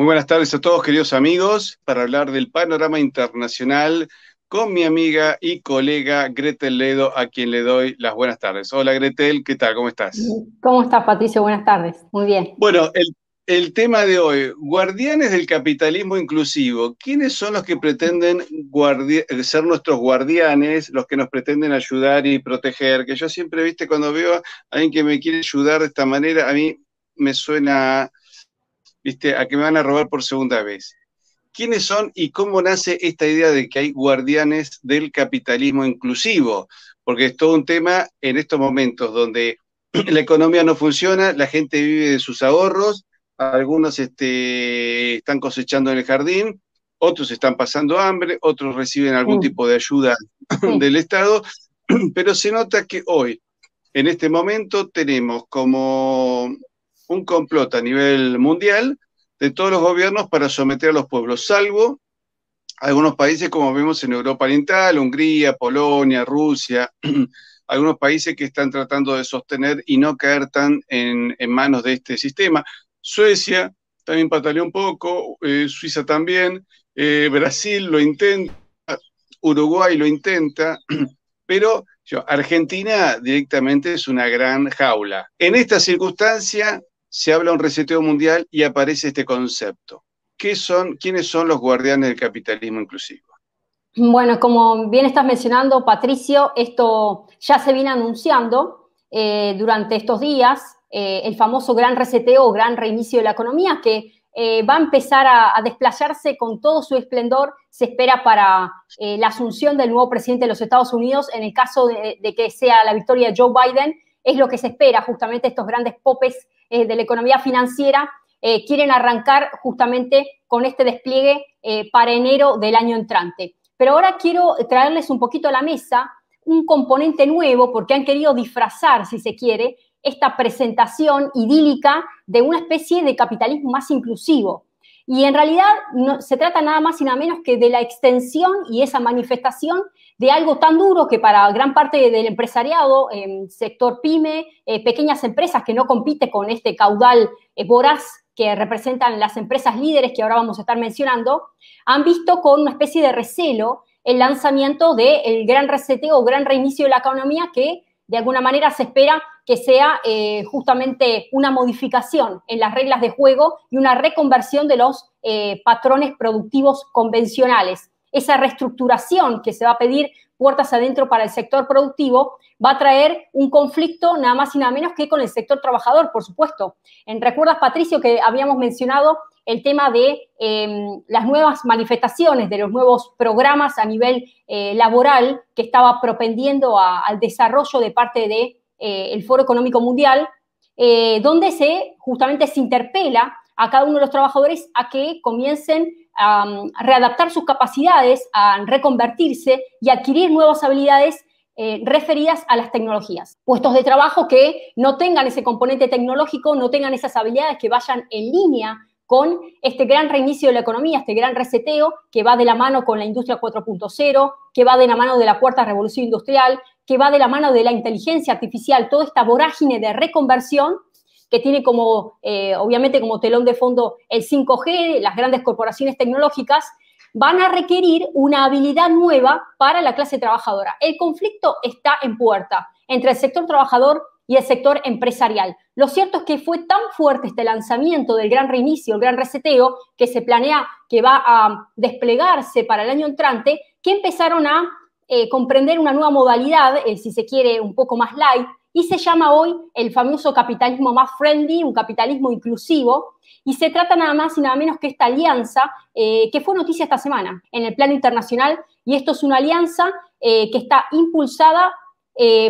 Muy buenas tardes a todos, queridos amigos, para hablar del panorama internacional con mi amiga y colega Gretel Ledo, a quien le doy las buenas tardes. Hola Gretel, ¿qué tal? ¿Cómo estás? ¿Cómo estás, Patricio? Buenas tardes. Muy bien. Bueno, el, tema de hoy, guardianes del capitalismo inclusivo. ¿Quiénes son los que pretenden ser nuestros guardianes, los que nos pretenden ayudar y proteger? Que yo siempre, viste, cuando veo a alguien que me quiere ayudar de esta manera, a mí me suena ¿viste? A que me van a robar por segunda vez. ¿Quiénes son y cómo nace esta idea de que hay guardianes del capitalismo inclusivo? Porque es todo un tema en estos momentos donde la economía no funciona, la gente vive de sus ahorros, algunos este, están cosechando en el jardín, otros están pasando hambre, otros reciben algún tipo de ayuda del Estado, pero se nota que hoy, en este momento, tenemos como un complot a nivel mundial de todos los gobiernos para someter a los pueblos, salvo algunos países como vemos en Europa Oriental, Hungría, Polonia, Rusia, algunos países que están tratando de sostener y no caer tan en, manos de este sistema. Suecia también pataleó un poco, eh, Suiza también, eh, Brasil lo intenta, Uruguay lo intenta, pero Argentina directamente es una gran jaula. En esta circunstancia, se habla de un reseteo mundial y aparece este concepto. son, ¿Quiénes son los guardianes del capitalismo inclusivo? Bueno, como bien estás mencionando, Patricio, esto ya se viene anunciando eh, durante estos días, eh, el famoso gran reseteo o gran reinicio de la economía que eh, va a empezar a, desplazarse con todo su esplendor. Se espera para la asunción del nuevo presidente de los Estados Unidos, en el caso de, de, que sea la victoria de Joe Biden, es lo que se espera, justamente estos grandes popes eh, de la economía financiera, eh, quieren arrancar justamente con este despliegue eh, para enero del año entrante. Pero ahora quiero traerles un poquito a la mesa un componente nuevo, porque han querido disfrazar, si se quiere, esta presentación idílica de una especie de capitalismo más inclusivo. Y en realidad no, se trata nada más y nada menos que de la extensión y esa manifestación de algo tan duro que para gran parte del empresariado, em, sector pyme, eh, pequeñas empresas que no compiten con este caudal eh, voraz que representan las empresas líderes que ahora vamos a estar mencionando, han visto con una especie de recelo el lanzamiento del gran reseteo o gran reinicio de la economía que de alguna manera se espera que sea eh, justamente una modificación en las reglas de juego y una reconversión de los eh, patrones productivos convencionales. Esa reestructuración que se va a pedir puertas adentro para el sector productivo va a traer un conflicto nada más y nada menos que con el sector trabajador, por supuesto. En, ¿Recuerdas, Patricio, que habíamos mencionado el tema de em, las nuevas manifestaciones, de los nuevos programas a nivel eh, laboral que estaba propendiendo al desarrollo de parte de eh, el Foro Económico Mundial, eh, donde se justamente se interpela a cada uno de los trabajadores a que comiencen a mm, readaptar sus capacidades, a reconvertirse y adquirir nuevas habilidades eh, referidas a las tecnologías. Puestos de trabajo que no tengan ese componente tecnológico, no tengan esas habilidades que vayan en línea con este gran reinicio de la economía, este gran reseteo que va de la mano con la industria 4.0, que va de la mano de la cuarta revolución industrial, que va de la mano de la inteligencia artificial, toda esta vorágine de reconversión que tiene como, eh, obviamente, como telón de fondo el 5G, las grandes corporaciones tecnológicas, van a requerir una habilidad nueva para la clase trabajadora. El conflicto está en puerta entre el sector trabajador y el sector empresarial. Lo cierto es que fue tan fuerte este lanzamiento del gran reinicio, el gran reseteo, que se planea que va a desplegarse para el año entrante, que empezaron a eh, comprender una nueva modalidad, eh, si se quiere, un poco más light, y se llama hoy el famoso capitalismo más friendly, un capitalismo inclusivo, y se trata nada más y nada menos que esta alianza eh, que fue noticia esta semana en el plano internacional, y esto es una alianza que está impulsada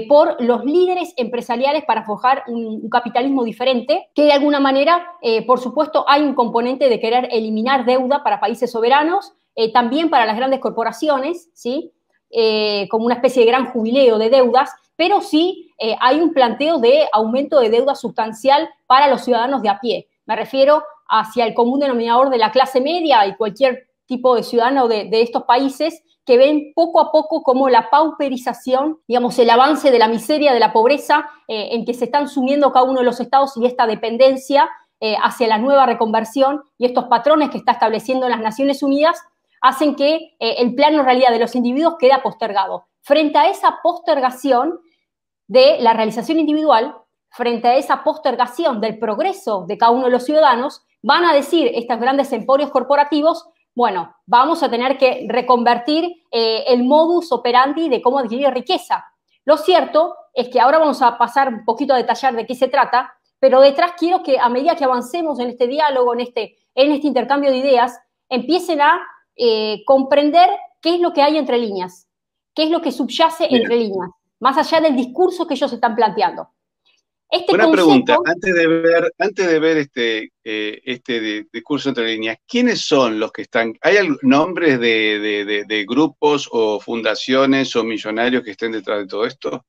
por los líderes empresariales para forjar un, un capitalismo diferente, que de alguna manera, por supuesto, hay un componente de querer eliminar deuda para países soberanos, también para las grandes corporaciones, ¿sí? Eh, como una especie de gran jubileo de deudas, pero sí eh, hay un planteo de aumento de deuda sustancial para los ciudadanos de a pie. Me refiero hacia el común denominador de la clase media y cualquier tipo de ciudadano de, estos países que ven poco a poco como la pauperización, digamos, el avance de la miseria, de la pobreza eh, en que se están sumiendo cada uno de los estados y esta dependencia hacia la nueva reconversión y estos patrones que está estableciendo las Naciones Unidas hacen que eh, el plano realidad de los individuos queda postergado. Frente a esa postergación de la realización individual, frente a esa postergación del progreso de cada uno de los ciudadanos, van a decir estos grandes emporios corporativos, bueno, vamos a tener que reconvertir eh, el modus operandi de cómo adquirir riqueza. Lo cierto es que ahora vamos a pasar un poquito a detallar de qué se trata, pero detrás quiero que a medida que avancemos en este diálogo, en este, en este intercambio de ideas, empiecen a eh, comprender qué es lo que hay entre líneas, qué es lo que subyace entre líneas, más allá del discurso que ellos están planteando. Este Una pregunta, antes de ver, antes de ver este, eh, este discurso entre líneas, ¿quiénes son los que están? ¿Hay nombres de, grupos o fundaciones o millonarios que estén detrás de todo esto?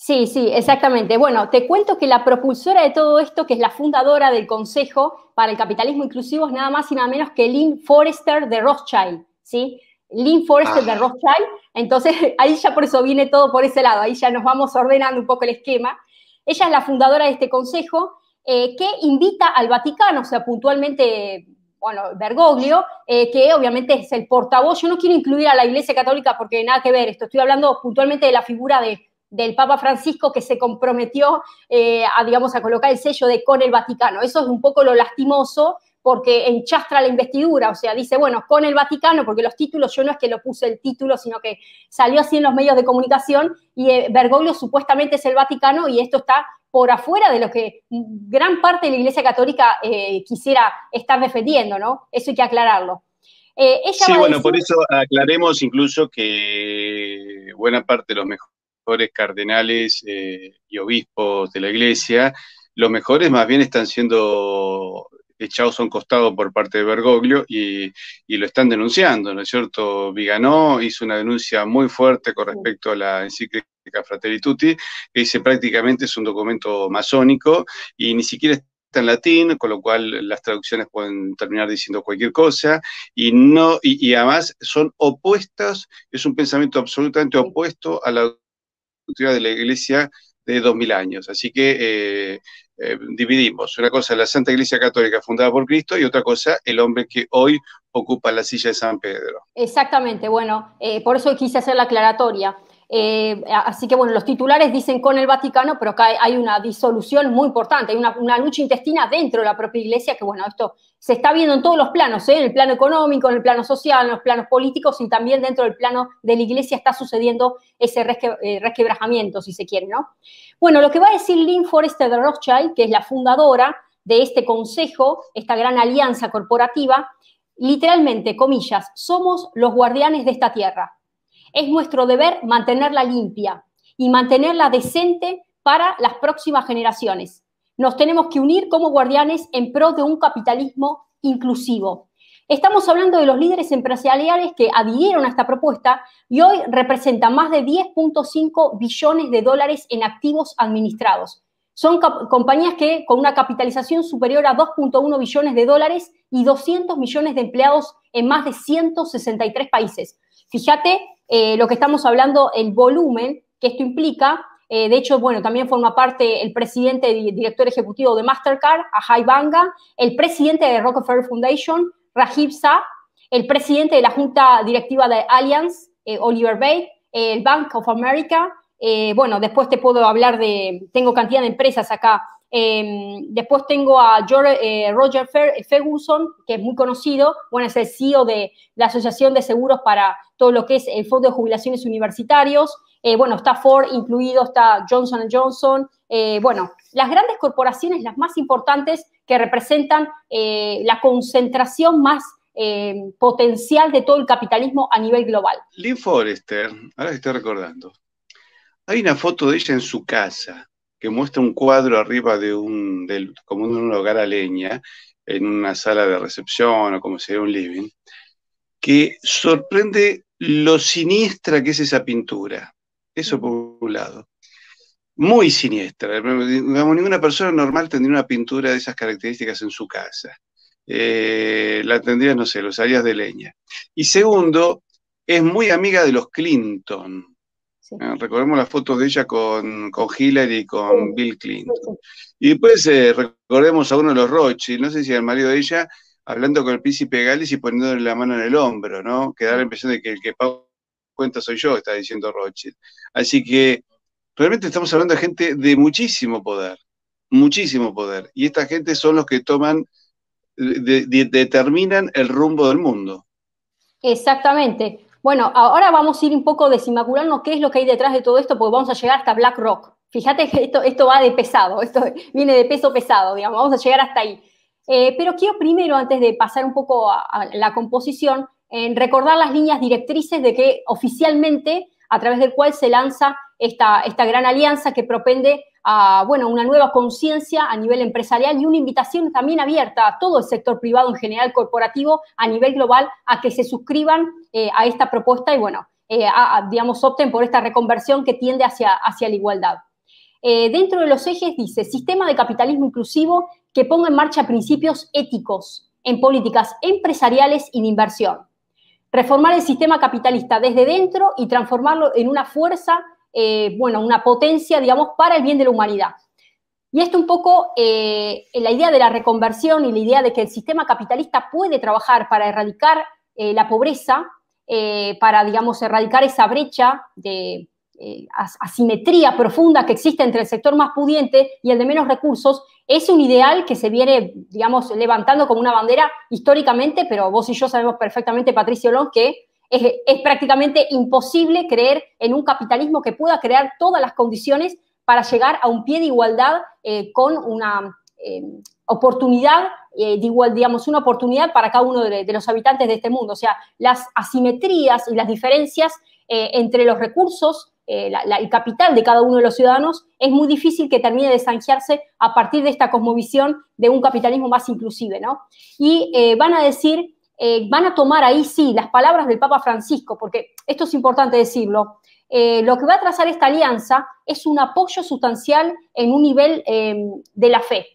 Sí, sí, exactamente. Bueno, te cuento que la propulsora de todo esto, que es la fundadora del Consejo para el Capitalismo Inclusivo, es nada más y nada menos que Lynn Forrester de Rothschild, ¿sí? Lynn Forrester de ah. Rothschild. Entonces, ahí ya por eso viene todo por ese lado, ahí ya nos vamos ordenando un poco el esquema. Ella es la fundadora de este consejo eh, que invita al Vaticano, o sea, puntualmente, bueno, Bergoglio, eh, que obviamente es el portavoz. Yo no quiero incluir a la Iglesia Católica porque nada que ver esto, estoy hablando puntualmente de la figura de del Papa Francisco que se comprometió eh, a, digamos, a colocar el sello de con el Vaticano. Eso es un poco lo lastimoso porque enchastra la investidura, o sea, dice, bueno, con el Vaticano, porque los títulos, yo no es que lo puse el título, sino que salió así en los medios de comunicación y eh, Bergoglio supuestamente es el Vaticano y esto está por afuera de lo que gran parte de la Iglesia Católica eh, quisiera estar defendiendo, ¿no? Eso hay que aclararlo. sí, bueno, por eso aclaremos incluso que buena parte de los mejores cardenales eh, y obispos de la iglesia, los mejores más bien están siendo echados a un costado por parte de Bergoglio y, lo están denunciando, ¿no es cierto? Viganó hizo una denuncia muy fuerte con respecto a la encíclica Fratelli Tutti, que dice prácticamente es un documento masónico y ni siquiera está en latín, con lo cual las traducciones pueden terminar diciendo cualquier cosa, y no, y además son opuestas, es un pensamiento absolutamente opuesto a la de la Iglesia de 2000 años. Así que eh, eh, dividimos. Una cosa la Santa Iglesia Católica fundada por Cristo y otra cosa el hombre que hoy ocupa la silla de San Pedro. Exactamente, bueno, eh, por eso quise hacer la aclaratoria. Eh, así que bueno, los titulares dicen con el Vaticano, pero acá hay una disolución muy importante, hay una, lucha intestina dentro de la propia iglesia, que bueno, esto se está viendo en todos los planos, ¿eh? en el plano económico, en el plano social, en los planos políticos y también dentro del plano de la iglesia está sucediendo ese eh, resquebrajamiento, si se quiere, ¿no? Bueno, lo que va a decir Lynn Forrester de Rothschild, que es la fundadora de este consejo, esta gran alianza corporativa, literalmente, comillas, somos los guardianes de esta tierra es nuestro deber mantenerla limpia y mantenerla decente para las próximas generaciones. Nos tenemos que unir como guardianes en pro de un capitalismo inclusivo. Estamos hablando de los líderes empresariales que adhirieron a esta propuesta y hoy representan más de 10.5 billones de dólares en activos administrados. Son compañías que con una capitalización superior a 2.1 billones de dólares y 200 millones de empleados en más de 163 países. Fíjate eh, lo que estamos hablando, el volumen que esto implica. Eh, de hecho, bueno, también forma parte el presidente y director ejecutivo de Mastercard, Ajay Banga, el presidente de Rockefeller Foundation, Rajiv Sa, el presidente de la junta directiva de Allianz, eh, Oliver Bay, el Bank of America. bueno, después te puedo hablar de, tengo cantidad de empresas acá Em, después tengo a eh, Roger eh, Ferguson, que es muy conocido, bueno, es el CEO de la Asociación de Seguros para todo lo que es el Fondo de Jubilaciones Universitarios. Eh, bueno, está Ford incluido, está Johnson Johnson. bueno, las grandes corporaciones, las más importantes, que representan la concentración más potencial de todo el capitalismo a nivel global. Lynn Forrester, ahora se está recordando, hay una foto de ella en su casa que muestra un cuadro arriba de un, del, como un hogar a leña, en una sala de recepción o como sería un living, que sorprende lo siniestra que es esa pintura. Eso por un lado. Muy siniestra. ninguna persona normal tendría una pintura de esas características en su casa. Eh, la tendría, no sé, los harías de leña. Y segundo, es muy amiga de los Clinton. Ah, recordemos las fotos de ella con, con Hillary y con Bill Clinton. y después eh, recordemos a uno de los Roche, no sé si el marido de ella, hablando con el príncipe Gales y poniéndole la mano en el hombro, ¿no? Que da la impresión de que el que paga cuenta soy yo, está diciendo Roche. Así que realmente estamos hablando de gente de muchísimo poder, muchísimo poder. Y esta gente son los que toman, determinan el rumbo del mundo. Exactamente. Bueno, ahora vamos a ir un poco desimaculando qué es lo que hay detrás de todo esto, porque vamos a llegar hasta BlackRock. Fíjate que esto, va de pesado, esto viene de peso pesado, digamos, vamos a llegar hasta ahí. Eh, pero quiero primero, antes de pasar un poco a, la composición, recordar las líneas directrices de que oficialmente, a través del cual se lanza esta, esta gran alianza que propende bueno, una nueva conciencia a nivel empresarial y una invitación también abierta a todo el sector privado en general corporativo a nivel global a que se suscriban eh, a esta propuesta y, bueno, eh, digamos, opten por esta reconversión que tiende hacia, la igualdad. Eh, dentro de los ejes dice, sistema de capitalismo inclusivo que ponga en marcha principios éticos en políticas empresariales y de inversión. Reformar el sistema capitalista desde dentro y transformarlo en una fuerza eh, bueno, una potencia, digamos, para el bien de la humanidad. Y esto un poco, eh, la idea de la reconversión y la idea de que el sistema capitalista puede trabajar para erradicar eh, la pobreza, para, digamos, erradicar esa brecha de asimetría profunda que existe entre el sector más pudiente y el de menos recursos, es un ideal que se viene, digamos, levantando como una bandera históricamente, pero vos y yo sabemos perfectamente, Patricio Long, que es, prácticamente imposible creer en un capitalismo que pueda crear todas las condiciones para llegar a un pie de igualdad eh, con una eh, oportunidad eh, de igual, digamos, una oportunidad para cada uno de, los habitantes de este mundo. O sea, las asimetrías y las diferencias entre los recursos, el capital de cada uno de los ciudadanos, es muy difícil que termine de sanjearse a partir de esta cosmovisión de un capitalismo más inclusive, ¿no? Y van a decir eh, van a tomar ahí sí las palabras del Papa Francisco, porque esto es importante decirlo. Eh, lo que va a trazar esta alianza es un apoyo sustancial en un nivel eh, de la fe.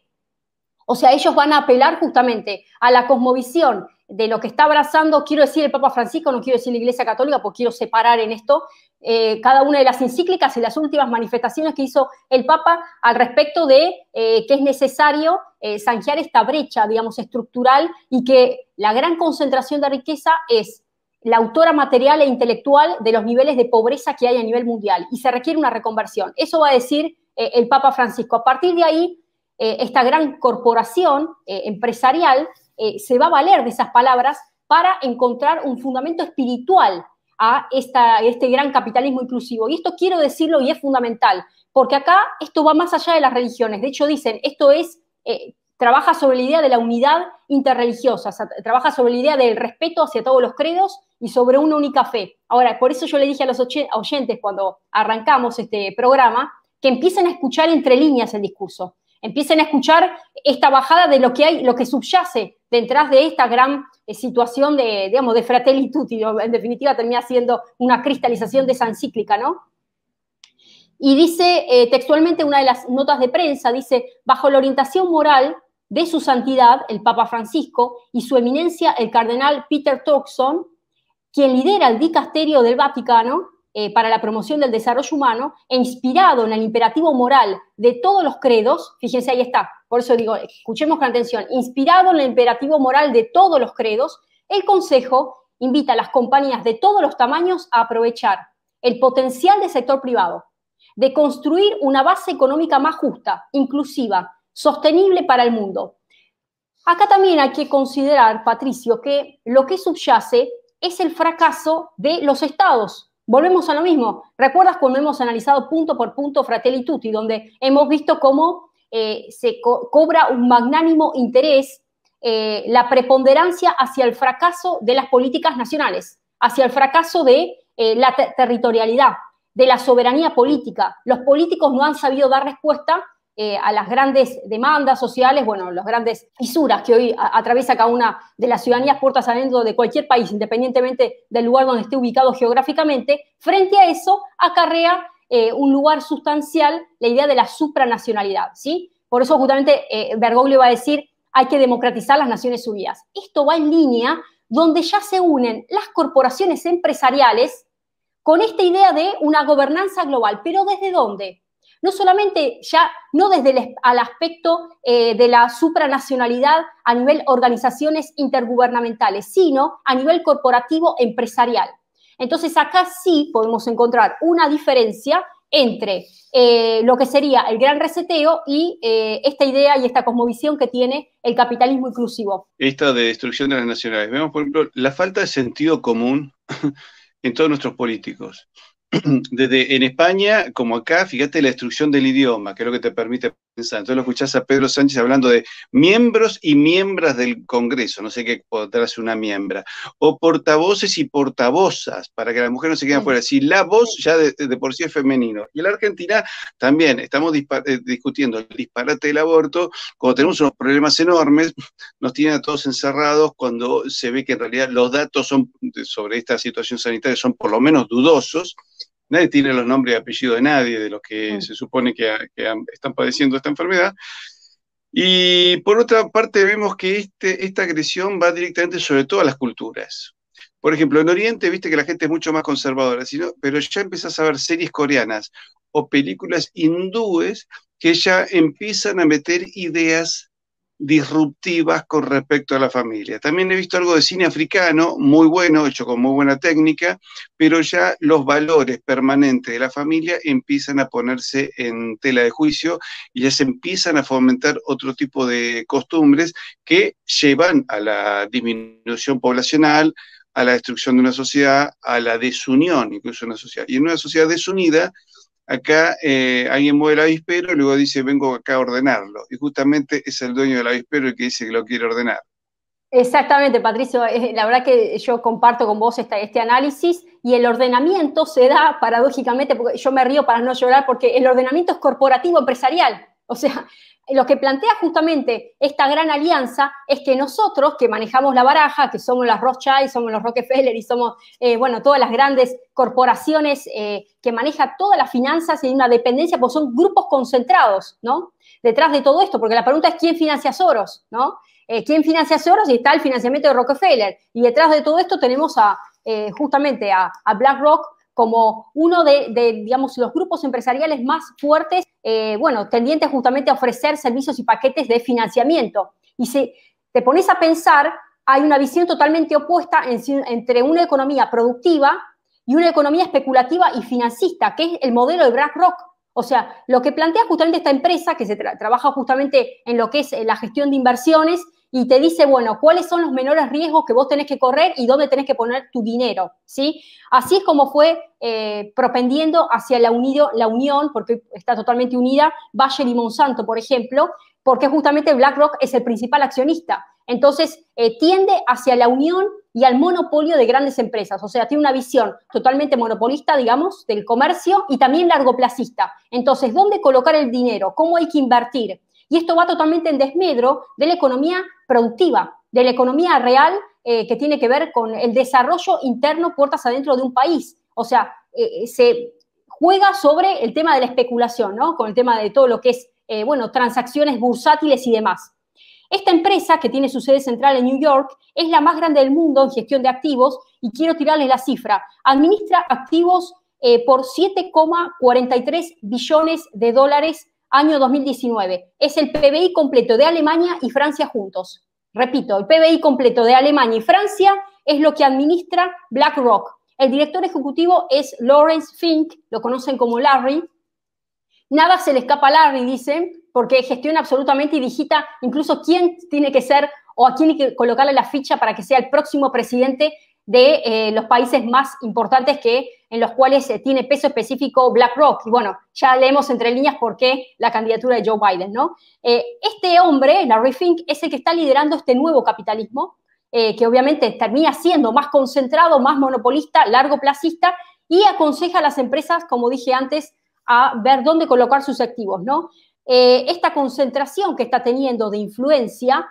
O sea, ellos van a apelar justamente a la cosmovisión de lo que está abrazando, quiero decir el Papa Francisco, no quiero decir la Iglesia Católica, porque quiero separar en esto eh, cada una de las encíclicas y las últimas manifestaciones que hizo el Papa al respecto de eh, que es necesario eh, esta brecha, digamos, estructural y que la gran concentración de riqueza es la autora material e intelectual de los niveles de pobreza que hay a nivel mundial y se requiere una reconversión. Eso va a decir eh, el Papa Francisco. A partir de ahí, esta gran corporación empresarial eh, se va a valer de esas palabras para encontrar un fundamento espiritual a este gran capitalismo inclusivo. Y esto quiero decirlo y es fundamental, porque acá esto va más allá de las religiones. De hecho, dicen, esto es, eh, trabaja sobre la idea de la unidad interreligiosa, trabaja sobre la idea del respeto hacia todos los credos y sobre una única fe. Ahora, por eso yo le dije a los oyentes cuando arrancamos este programa, que empiecen a escuchar entre líneas el discurso, empiecen a escuchar esta bajada de lo que hay, lo que subyace detrás de esta gran eh, situación de, digamos, de en definitiva termina siendo una cristalización de esa encíclica, ¿no? Y dice eh, textualmente una de las notas de prensa, dice, bajo la orientación moral de su santidad, el Papa Francisco, y su eminencia, el cardenal Peter Turkson, quien lidera el dicasterio del Vaticano, eh, para la promoción del desarrollo humano e inspirado en el imperativo moral de todos los credos, fíjense ahí está, por eso digo, escuchemos con atención, inspirado en el imperativo moral de todos los credos, el Consejo invita a las compañías de todos los tamaños a aprovechar el potencial del sector privado, de construir una base económica más justa, inclusiva, sostenible para el mundo. Acá también hay que considerar, Patricio, que lo que subyace es el fracaso de los estados, Volvemos a lo mismo. ¿Recuerdas cuando hemos analizado punto por punto Fratelli Tutti, donde hemos visto cómo eh, se cobra un magnánimo interés eh, la preponderancia hacia el fracaso de las políticas nacionales, hacia el fracaso de eh, la territorialidad, de la soberanía política? Los políticos no han sabido dar respuesta eh, a las grandes demandas sociales, bueno, las grandes fisuras que hoy atraviesa cada una de las ciudadanías puertas adentro de cualquier país, independientemente del lugar donde esté ubicado geográficamente, frente a eso acarrea eh, un lugar sustancial la idea de la supranacionalidad, ¿sí? Por eso justamente eh, Bergoglio va a decir, hay que democratizar las Naciones Unidas. Esto va en línea donde ya se unen las corporaciones empresariales con esta idea de una gobernanza global, pero ¿desde dónde? no solamente ya, no desde el al aspecto eh, de la supranacionalidad a nivel organizaciones intergubernamentales, sino a nivel corporativo empresarial. Entonces acá sí podemos encontrar una diferencia entre eh, lo que sería el gran reseteo y eh, esta idea y esta cosmovisión que tiene el capitalismo inclusivo. Esta de destrucción de las nacionales. Vemos, por ejemplo, la falta de sentido común en todos nuestros políticos. desde en España como acá, fíjate la instrucción del idioma, que es lo que te permite entonces lo escuchás a Pedro Sánchez hablando de miembros y miembros del Congreso, no sé qué podrá ser una miembra, o portavoces y portavozas, para que las mujeres no se queden fuera. Si la voz ya de, por sí es femenino. Y en la Argentina también estamos eh, discutiendo el disparate del aborto, cuando tenemos unos problemas enormes, nos tienen a todos encerrados cuando se ve que en realidad los datos son, sobre esta situación sanitaria son por lo menos dudosos nadie tiene los nombres y apellidos de nadie, de los que mm. se supone que, están padeciendo esta enfermedad. Y por otra parte vemos que este, esta agresión va directamente sobre todas las culturas. Por ejemplo, en Oriente, viste que la gente es mucho más conservadora, sino, pero ya empiezas a ver series coreanas o películas hindúes que ya empiezan a meter ideas disruptivas con respecto a la familia. También he visto algo de cine africano, muy bueno, hecho con muy buena técnica, pero ya los valores permanentes de la familia empiezan a ponerse en tela de juicio y ya se empiezan a fomentar otro tipo de costumbres que llevan a la disminución poblacional, a la destrucción de una sociedad, a la desunión, incluso una sociedad. Y en una sociedad desunida, acá eh, alguien mueve el avispero y luego dice, vengo acá a ordenarlo. Y justamente es el dueño del avispero el que dice que lo quiere ordenar. Exactamente, Patricio. La verdad que yo comparto con vos esta, este análisis y el ordenamiento se da paradójicamente, porque yo me río para no llorar, porque el ordenamiento es corporativo empresarial. O sea, lo que plantea justamente esta gran alianza es que nosotros, que manejamos la baraja, que somos las Rothschild, somos los Rockefeller y somos, eh, todas las grandes corporaciones eh, que manejan todas las finanzas y una dependencia, pues son grupos concentrados, ¿no? Detrás de todo esto, porque la pregunta es quién financia Soros, ¿no? Eh, ¿Quién financia Soros? Y está el financiamiento de Rockefeller. Y detrás de todo esto tenemos a, justamente a BlackRock, como uno de, digamos, los grupos empresariales más fuertes, eh, bueno, tendientes justamente a ofrecer servicios y paquetes de financiamiento. Y si te pones a pensar, hay una visión totalmente opuesta entre una economía productiva y una economía especulativa y financista, que es el modelo de BlackRock. O sea, lo que plantea justamente esta empresa, que se trabaja justamente en lo que es eh, la gestión de inversiones, y te dice, bueno, cuáles son los menores riesgos que vos tenés que correr y dónde tenés que poner tu dinero, ¿sí? Así es como fue eh, propendiendo hacia la, unido, la unión, porque está totalmente unida, Bayer y Monsanto, por ejemplo, porque justamente BlackRock es el principal accionista. Entonces, eh, tiende hacia la unión y al monopolio de grandes empresas. O sea, tiene una visión totalmente monopolista, digamos, del comercio y también largoplacista. Entonces, ¿dónde colocar el dinero? ¿Cómo hay que invertir? Y esto va totalmente en desmedro de la economía productiva, de la economía real eh, que tiene que ver con el desarrollo interno puertas adentro de un país. O sea, eh, eh, se juega sobre el tema de la especulación, ¿no? Con el tema de todo lo que es, bueno, transacciones bursátiles y demás. Esta empresa, que tiene su sede central en New York, es la más grande del mundo en gestión de activos y quiero tirarles la cifra. Administra activos por 7,43 billones de dólares año 2019. Es el PBI completo de Alemania y Francia juntos. Repito, el PBI completo de Alemania y Francia es lo que administra BlackRock. El director ejecutivo es Lawrence Fink, lo conocen como Larry. Nada se le escapa a Larry, dicen, porque gestiona absolutamente y digita incluso quién tiene que ser o a quién hay que colocarle la ficha para que sea el próximo presidente de eh, los países más importantes que, en los cuales eh, tiene peso específico BlackRock. Y bueno, ya leemos entre líneas por qué la candidatura de Joe Biden, ¿no? Eh, este hombre, Larry Fink, es el que está liderando este nuevo capitalismo, que obviamente termina siendo más concentrado, más monopolista, largo placista, y aconseja a las empresas, como dije antes, a ver dónde colocar sus activos, ¿no? esta concentración que está teniendo de influencia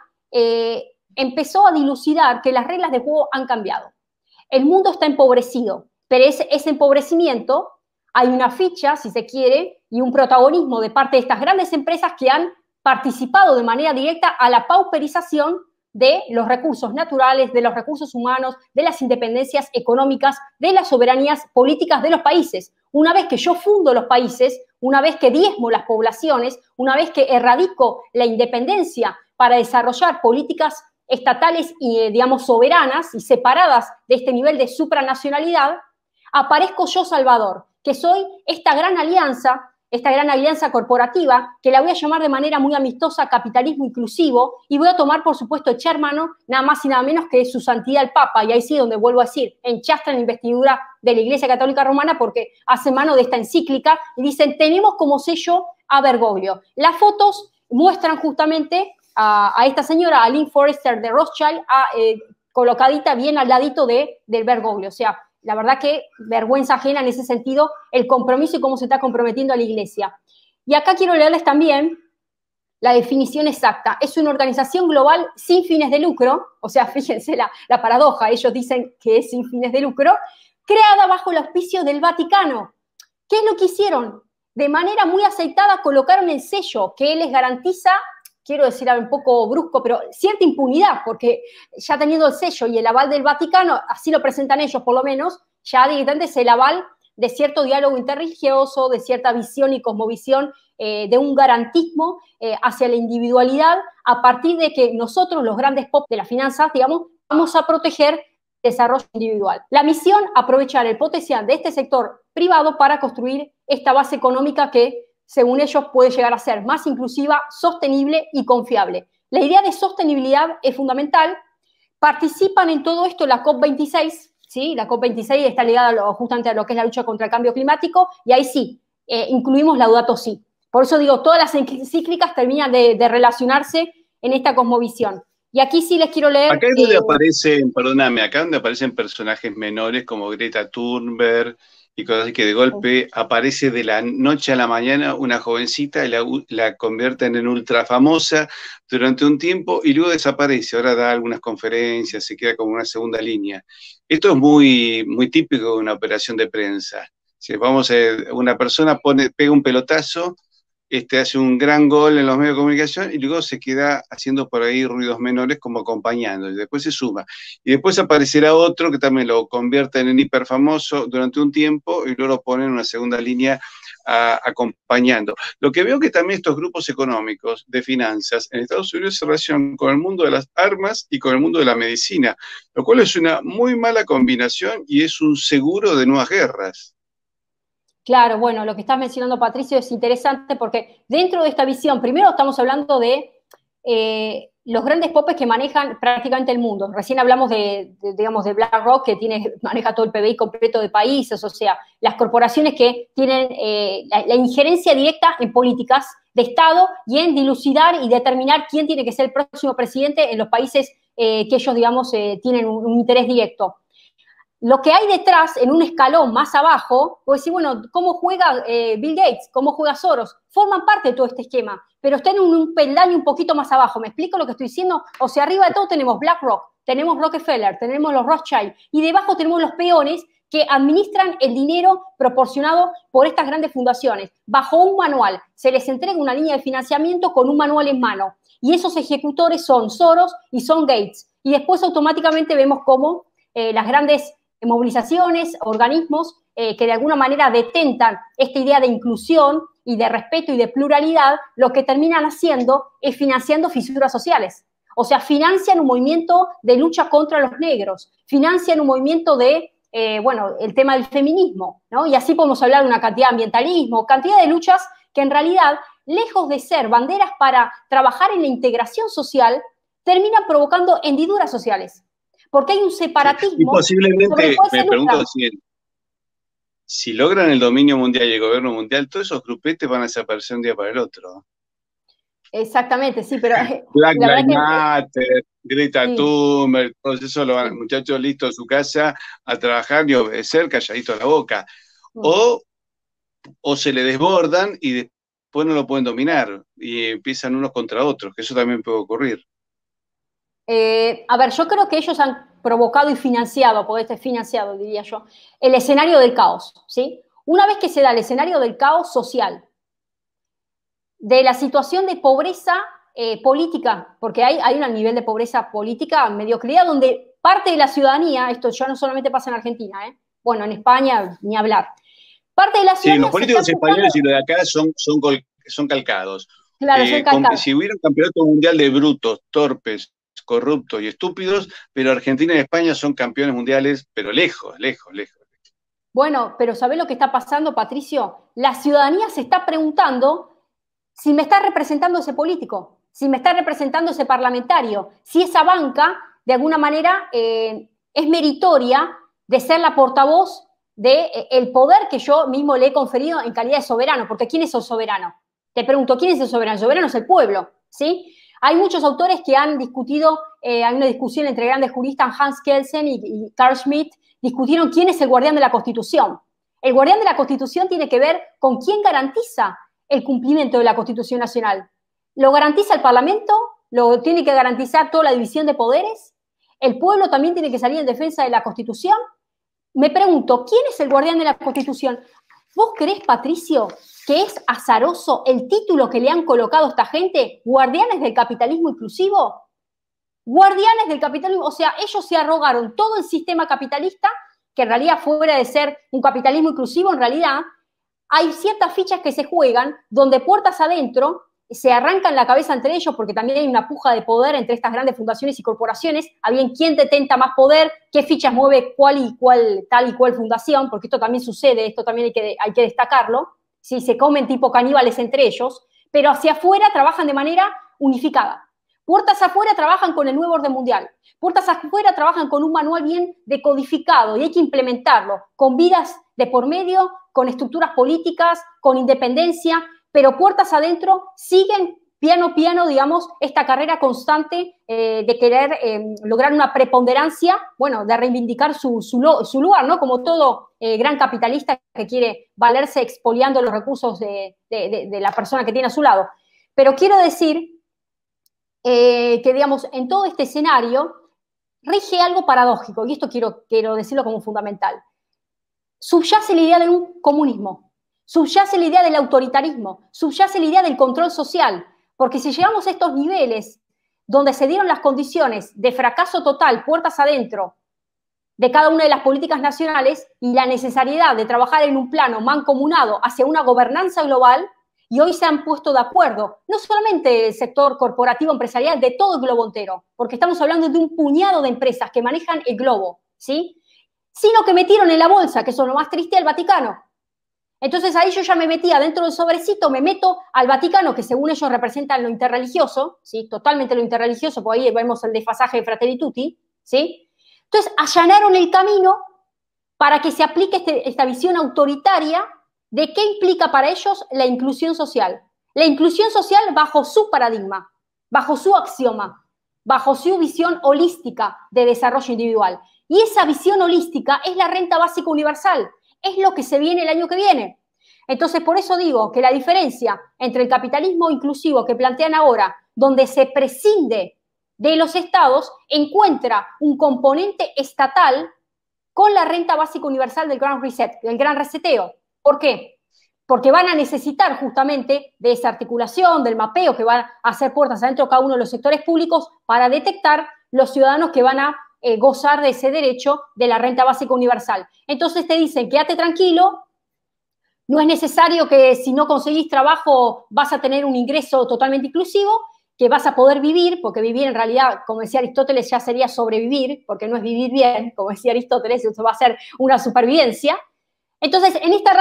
empezó a dilucidar que las reglas de juego han cambiado el mundo está empobrecido, pero ese empobrecimiento hay una ficha, si se quiere, y un protagonismo de parte de estas grandes empresas que han participado de manera directa a la pauperización de los recursos naturales, de los recursos humanos, de las independencias económicas, de las soberanías políticas de los países. Una vez que yo fundo los países, una vez que diezmo las poblaciones, una vez que erradico la independencia para desarrollar políticas estatales y, eh, digamos, soberanas y separadas de este nivel de supranacionalidad, aparezco yo Salvador, que soy esta gran alianza, esta gran alianza corporativa, que la voy a llamar de manera muy amistosa capitalismo inclusivo, y voy a tomar, por supuesto, mano, nada más y nada menos que su santidad el Papa, y ahí sí donde vuelvo a decir, enchastra en la investidura de la Iglesia Católica Romana porque hace mano de esta encíclica y dicen, tenemos como sello a Bergoglio. Las fotos muestran justamente a, esta señora, a Lynn Forrester de Rothschild, eh, colocadita bien al ladito de, del Bergoglio. O sea, la verdad que vergüenza ajena en ese sentido, el compromiso y cómo se está comprometiendo a la iglesia. Y acá quiero leerles también la definición exacta. Es una organización global sin fines de lucro, o sea, fíjense la, la paradoja, ellos dicen que es sin fines de lucro, creada bajo el auspicio del Vaticano. ¿Qué es lo que hicieron? De manera muy aceitada colocaron el sello que les garantiza quiero decir algo un poco brusco, pero cierta impunidad, porque ya teniendo el sello y el aval del Vaticano, así lo presentan ellos por lo menos, ya directamente es el aval de cierto diálogo interreligioso, de cierta visión y cosmovisión, eh, de un garantismo eh, hacia la individualidad, a partir de que nosotros, los grandes pop de las finanzas, digamos, vamos a proteger desarrollo individual. La misión, aprovechar el potencial de este sector privado para construir esta base económica que según ellos, puede llegar a ser más inclusiva, sostenible y confiable. La idea de sostenibilidad es fundamental. Participan en todo esto la COP26, ¿sí? La COP26 está ligada justamente a lo que es la lucha contra el cambio climático y ahí sí, eh, incluimos incluimos laudato sí. Por eso digo, todas las encíclicas terminan de, relacionarse en esta cosmovisión. Y aquí sí les quiero leer. Acá es donde aparecen, perdóname, acá donde aparecen personajes menores como Greta Thunberg, y cosas así que de golpe aparece de la noche a la mañana una jovencita y la, la convierten en ultra famosa durante un tiempo y luego desaparece. Ahora da algunas conferencias, se queda como una segunda línea. Esto es muy, muy típico de una operación de prensa. Si vamos a, una persona pone, pega un pelotazo, este, hace un gran gol en los medios de comunicación y luego se queda haciendo por ahí ruidos menores como acompañando, y después se suma. Y después aparecerá otro que también lo convierte en hiperfamoso durante un tiempo y luego lo pone en una segunda línea acompañando. Lo que veo que también estos grupos económicos de finanzas en Estados Unidos se relacionan con el mundo de las armas y con el mundo de la medicina, lo cual es una muy mala combinación y es un seguro de nuevas guerras. Claro, bueno, lo que estás mencionando, Patricio, es interesante porque dentro de esta visión, primero estamos hablando de eh, los grandes popes que manejan prácticamente el mundo. Recién hablamos de, digamos, de BlackRock, que tiene, maneja todo el PBI completo de países, o sea, las corporaciones que tienen eh, la, injerencia directa en políticas de Estado y en dilucidar y determinar quién tiene que ser el próximo presidente en los países eh, que ellos, digamos, tienen un interés directo lo que hay detrás, en un escalón más abajo, pues decir bueno, ¿cómo juega eh, Bill Gates? ¿Cómo juega Soros? Forman parte de todo este esquema, pero están en un, peldaño un poquito más abajo. ¿Me explico lo que estoy diciendo? O sea, arriba de todo tenemos BlackRock, tenemos Rockefeller, tenemos los Rothschild, y debajo tenemos los peones que administran el dinero proporcionado por estas grandes fundaciones. Bajo un manual, se les entrega una línea de financiamiento con un manual en mano. Y esos ejecutores son Soros y son Gates. Y después automáticamente vemos cómo eh, las grandes movilizaciones, organismos eh, que de alguna manera detentan esta idea de inclusión y de respeto y de pluralidad, lo que terminan haciendo es financiando fisuras sociales. O sea, financian un movimiento de lucha contra los negros, financian un movimiento de, eh, bueno, el tema del feminismo, ¿no? Y así podemos hablar de una cantidad de ambientalismo, cantidad de luchas que en realidad, lejos de ser banderas para trabajar en la integración social, terminan provocando hendiduras sociales porque hay un separatismo. Y posiblemente, me pregunto si, si, logran el dominio mundial y el gobierno mundial, todos esos grupetes van a desaparecer un día para el otro. Exactamente, sí, pero... Black Lives Matter, Greta Thunberg, todos esos muchachos listos a su casa a trabajar y obedecer eh, calladito a la boca. Mm. O, o se le desbordan y después no lo pueden dominar y empiezan unos contra otros, que eso también puede ocurrir. Eh, a ver, yo creo que ellos han provocado y financiado, porque este financiado, diría yo, el escenario del caos, ¿sí? Una vez que se da el escenario del caos social, de la situación de pobreza eh, política, porque hay, hay un nivel de pobreza política, mediocridad, donde parte de la ciudadanía, esto ya no solamente pasa en Argentina, ¿eh? bueno, en España ni hablar, parte de la ciudadanía... Sí, los políticos españoles y los de acá son, son, calcados. Claro, son calcados. Si hubiera un campeonato mundial de brutos, torpes, corruptos y estúpidos, pero Argentina y España son campeones mundiales, pero lejos, lejos, lejos. Bueno, pero ¿sabés lo que está pasando, Patricio? La ciudadanía se está preguntando si me está representando ese político, si me está representando ese parlamentario, si esa banca, de alguna manera, eh, es meritoria de ser la portavoz del de, eh, el poder que yo mismo le he conferido en calidad de soberano, porque ¿quién es el soberano? Te pregunto, ¿quién es el soberano? El soberano es el pueblo, ¿sí? Hay muchos autores que han discutido, eh, hay una discusión entre grandes juristas, Hans Kelsen y, Carl Schmitt, discutieron quién es el guardián de la Constitución. El guardián de la Constitución tiene que ver con quién garantiza el cumplimiento de la Constitución Nacional. ¿Lo garantiza el Parlamento? ¿Lo tiene que garantizar toda la división de poderes? ¿El pueblo también tiene que salir en defensa de la Constitución? Me pregunto, ¿quién es el guardián de la Constitución? ¿Vos crees, Patricio, que es azaroso el título que le han colocado a esta gente, guardianes del capitalismo inclusivo. Guardianes del capitalismo, o sea, ellos se arrogaron todo el sistema capitalista, que en realidad fuera de ser un capitalismo inclusivo, en realidad hay ciertas fichas que se juegan donde puertas adentro se arrancan la cabeza entre ellos porque también hay una puja de poder entre estas grandes fundaciones y corporaciones, a bien quién detenta más poder, qué fichas mueve cuál y cuál tal y cual fundación, porque esto también sucede, esto también que, hay que destacarlo si se comen tipo caníbales entre ellos, pero hacia afuera trabajan de manera unificada. Puertas afuera trabajan con el nuevo orden mundial. Puertas afuera trabajan con un manual bien decodificado y hay que implementarlo, con vidas de por medio, con estructuras políticas, con independencia, pero puertas adentro siguen piano piano, digamos, esta carrera constante eh, de querer eh, lograr una preponderancia, bueno, de reivindicar su, lugar, ¿no? Como todo eh, gran capitalista que quiere valerse expoliando los recursos de, la persona que tiene a su lado. Pero quiero decir que, digamos, en todo este escenario rige algo paradójico, y esto quiero, quiero decirlo como fundamental. Subyace la idea de un comunismo, subyace la idea del autoritarismo, subyace la idea del control social, porque si llegamos a estos niveles donde se dieron las condiciones de fracaso total, puertas adentro, de cada una de las políticas nacionales y la necesidad de trabajar en un plano mancomunado hacia una gobernanza global, y hoy se han puesto de acuerdo, no solamente el sector corporativo empresarial, de todo el globo entero, porque estamos hablando de un puñado de empresas que manejan el globo, ¿sí? Sino que metieron en la bolsa, que es lo más triste, el Vaticano. Entonces ahí yo ya me metía dentro del sobrecito, me meto al Vaticano, que según ellos representan lo interreligioso, ¿sí? totalmente lo interreligioso, por ahí vemos el desfasaje de fraterituti, ¿sí? Entonces allanaron el camino para que se aplique este, esta visión autoritaria de qué implica para ellos la inclusión social. La inclusión social bajo su paradigma, bajo su axioma, bajo su visión holística de desarrollo individual. Y esa visión holística es la renta básica universal, es lo que se viene el año que viene. Entonces, por eso digo que la diferencia entre el capitalismo inclusivo que plantean ahora, donde se prescinde de los estados, encuentra un componente estatal con la renta básica universal del Gran Reset, del Gran Reseteo. ¿Por qué? Porque van a necesitar justamente de esa articulación, del mapeo que van a hacer puertas adentro cada uno de los sectores públicos para detectar los ciudadanos que van a eh, gozar de ese derecho de la renta básica universal. Entonces te dicen, quédate tranquilo, no es necesario que si no conseguís trabajo vas a tener un ingreso totalmente inclusivo, que vas a poder vivir, porque vivir en realidad, como decía Aristóteles, ya sería sobrevivir, porque no es vivir bien, como decía Aristóteles, eso va a ser una supervivencia. Entonces, en esta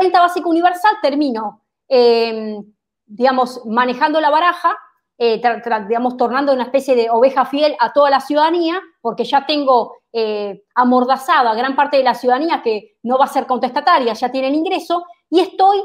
renta básica universal termino, eh, digamos, manejando la baraja eh, digamos, tornando una especie de oveja fiel a toda la ciudadanía, porque ya tengo eh, amordazada gran parte de la ciudadanía que no va a ser contestataria, ya tiene el ingreso, y estoy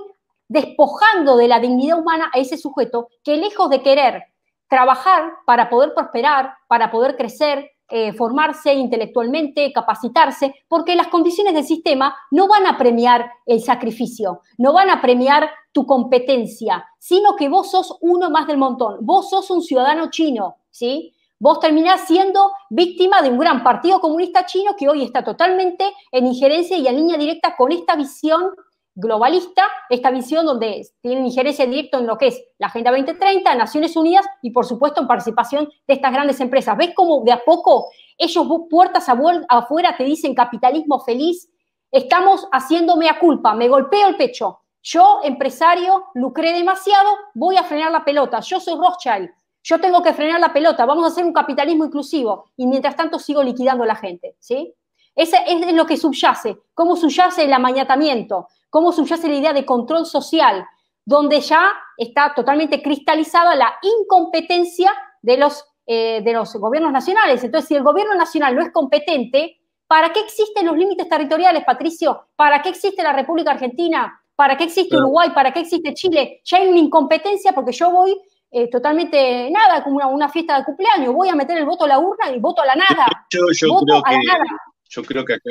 despojando de la dignidad humana a ese sujeto que lejos de querer trabajar para poder prosperar, para poder crecer, eh, formarse intelectualmente, capacitarse, porque las condiciones del sistema no van a premiar el sacrificio, no van a premiar tu competencia, sino que vos sos uno más del montón, vos sos un ciudadano chino, ¿sí? Vos terminás siendo víctima de un gran partido comunista chino que hoy está totalmente en injerencia y en línea directa con esta visión globalista, esta visión donde tienen injerencia directa en lo que es la Agenda 2030, Naciones Unidas y por supuesto en participación de estas grandes empresas. ¿Ves cómo de a poco ellos puertas afuera te dicen capitalismo feliz? Estamos haciéndome a culpa, me golpeo el pecho. Yo, empresario, lucré demasiado, voy a frenar la pelota. Yo soy Rothschild, yo tengo que frenar la pelota, vamos a hacer un capitalismo inclusivo y mientras tanto sigo liquidando a la gente, ¿sí? Ese es lo que subyace, cómo subyace el amañatamiento, cómo subyace la idea de control social, donde ya está totalmente cristalizada la incompetencia de los, eh, de los gobiernos nacionales. Entonces, si el gobierno nacional no es competente, ¿para qué existen los límites territoriales, Patricio? ¿Para qué existe la República Argentina? ¿Para qué existe Uruguay? ¿Para qué existe Chile? Ya hay una incompetencia porque yo voy eh, totalmente nada, como una, fiesta de cumpleaños. Voy a meter el voto a la urna y voto a la nada. Yo, voto a la nada. Yo creo que acá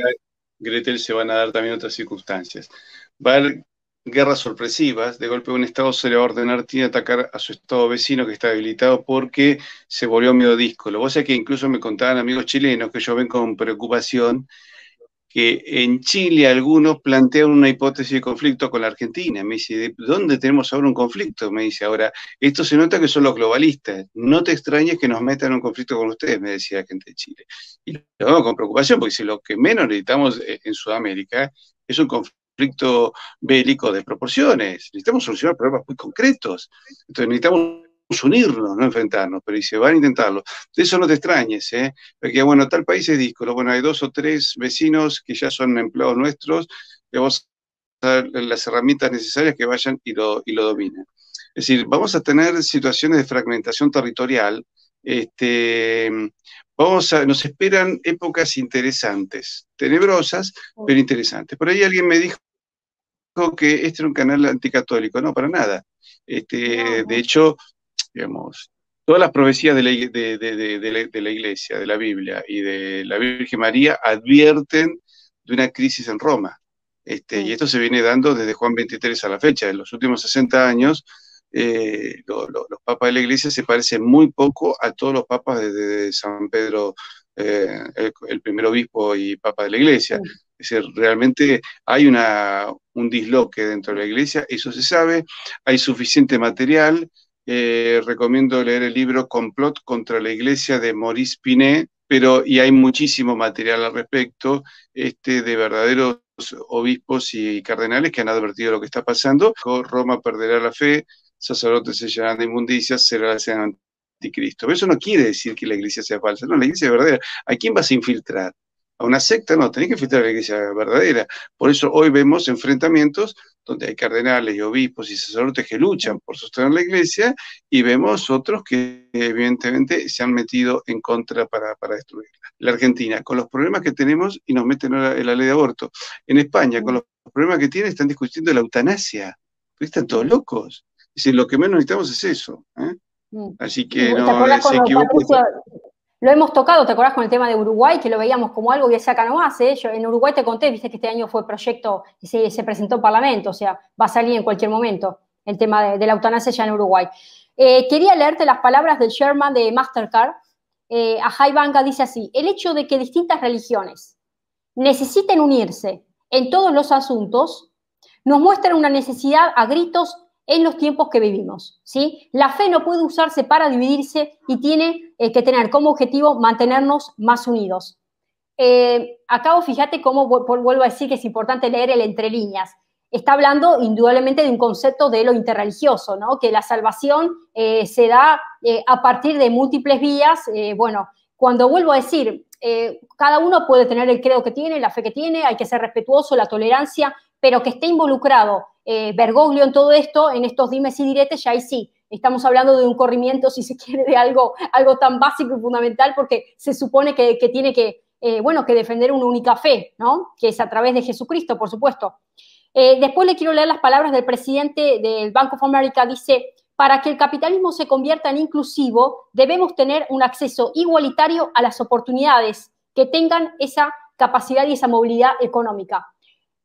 Gretel se van a dar también otras circunstancias. Va a haber guerras sorpresivas, de golpe un Estado se le va a ordenar tiene atacar a su Estado vecino que está debilitado porque se volvió medio disco. Vos sea que incluso me contaban amigos chilenos que yo ven con preocupación que en Chile algunos plantean una hipótesis de conflicto con la Argentina. Me dice, ¿de dónde tenemos ahora un conflicto? Me dice, ahora, esto se nota que son los globalistas. No te extrañes que nos metan en un conflicto con ustedes, me decía la gente de Chile. Y lo vemos con preocupación, porque si lo que menos necesitamos e-, en Sudamérica es un conflicto bélico de proporciones. Necesitamos solucionar problemas muy concretos. Entonces necesitamos unirnos, no enfrentarnos, pero dice, van a intentarlo. De eso no te extrañes, ¿eh? Porque, bueno, tal país es díscolo, bueno, hay dos o tres vecinos que ya son empleados nuestros, vamos a dar las herramientas necesarias que vayan y lo, y lo dominen. Es decir, vamos a tener situaciones de fragmentación territorial, este, vamos nos esperan épocas interesantes, tenebrosas, oh. pero interesantes. Por ahí alguien me dijo que este era un canal anticatólico, no, para nada. Este, de hecho, digamos, todas las profecías de la, de, de, de la, Iglesia, de la Biblia y de la Virgen María advierten de una crisis en Roma. Este, Y mm. esto se viene dando desde Juan 23 a la fecha. En los últimos 60 años, eh, los papas de la Iglesia se parecen muy poco a todos los papas desde San Pedro, eh, el, primer obispo y papa de la Iglesia. Mm. Es decir, realmente hay una, un disloque dentro de la Iglesia, eso se sabe, hay suficiente material, eh, recomiendo leer el libro Complot contra la Iglesia de Maurice Pinet, pero y hay muchísimo material al respecto, este de verdaderos obispos y cardenales que han advertido lo que está pasando. Roma perderá la fe, sacerdotes se llenarán de inmundicias, será la cena anticristo. eso no quiere decir que la iglesia sea falsa, no, la iglesia es verdadera. ¿A quién vas a infiltrar? una secta, no, tenés que filtrar a la iglesia verdadera. Por eso hoy vemos enfrentamientos donde hay cardenales y obispos y sacerdotes que luchan por sostener la iglesia y vemos otros que evidentemente se han metido en contra para, para destruirla. La Argentina, con los problemas que tenemos y nos meten en la ley de aborto. En España, con los problemas que tiene, están discutiendo la eutanasia. están todos locos. Es lo que menos necesitamos es eso. ¿eh? Mm. Así que no eh, se equivoquen lo hemos tocado, ¿te acordás con el tema de Uruguay? Que lo veíamos como algo que se acá nomás, ¿eh? en Uruguay te conté, viste que este año fue proyecto y se, presentó en Parlamento, o sea, va a salir en cualquier momento el tema de, la eutanasia ya en Uruguay. Eh, quería leerte las palabras del Sherman de Mastercard. Eh, a Ajay Banca dice así, el hecho de que distintas religiones necesiten unirse en todos los asuntos nos muestra una necesidad a gritos en los tiempos que vivimos. ¿sí? La fe no puede usarse para dividirse y tiene eh, que tener como objetivo mantenernos más unidos. Eh, acabo, fíjate cómo vuelvo a decir que es importante leer el entre líneas. Está hablando indudablemente de un concepto de lo interreligioso, ¿no? que la salvación eh, se da a partir de múltiples vías. bueno, cuando vuelvo a decir, cada uno puede tener el credo que tiene, la fe que tiene, hay que ser respetuoso, la tolerancia, pero que esté involucrado eh, Bergoglio en todo esto, en estos dimes y diretes, ya ahí sí, estamos hablando de un corrimiento, si se quiere, de algo, tan básico y fundamental, porque se supone que, tiene que, eh, bueno, que defender una única fe, ¿no? Que es a través de Jesucristo, por supuesto. Eh, después le quiero leer las palabras del presidente del Banco of America, dice, para que el capitalismo se convierta en inclusivo, debemos tener un acceso igualitario a las oportunidades que tengan esa capacidad y esa movilidad económica.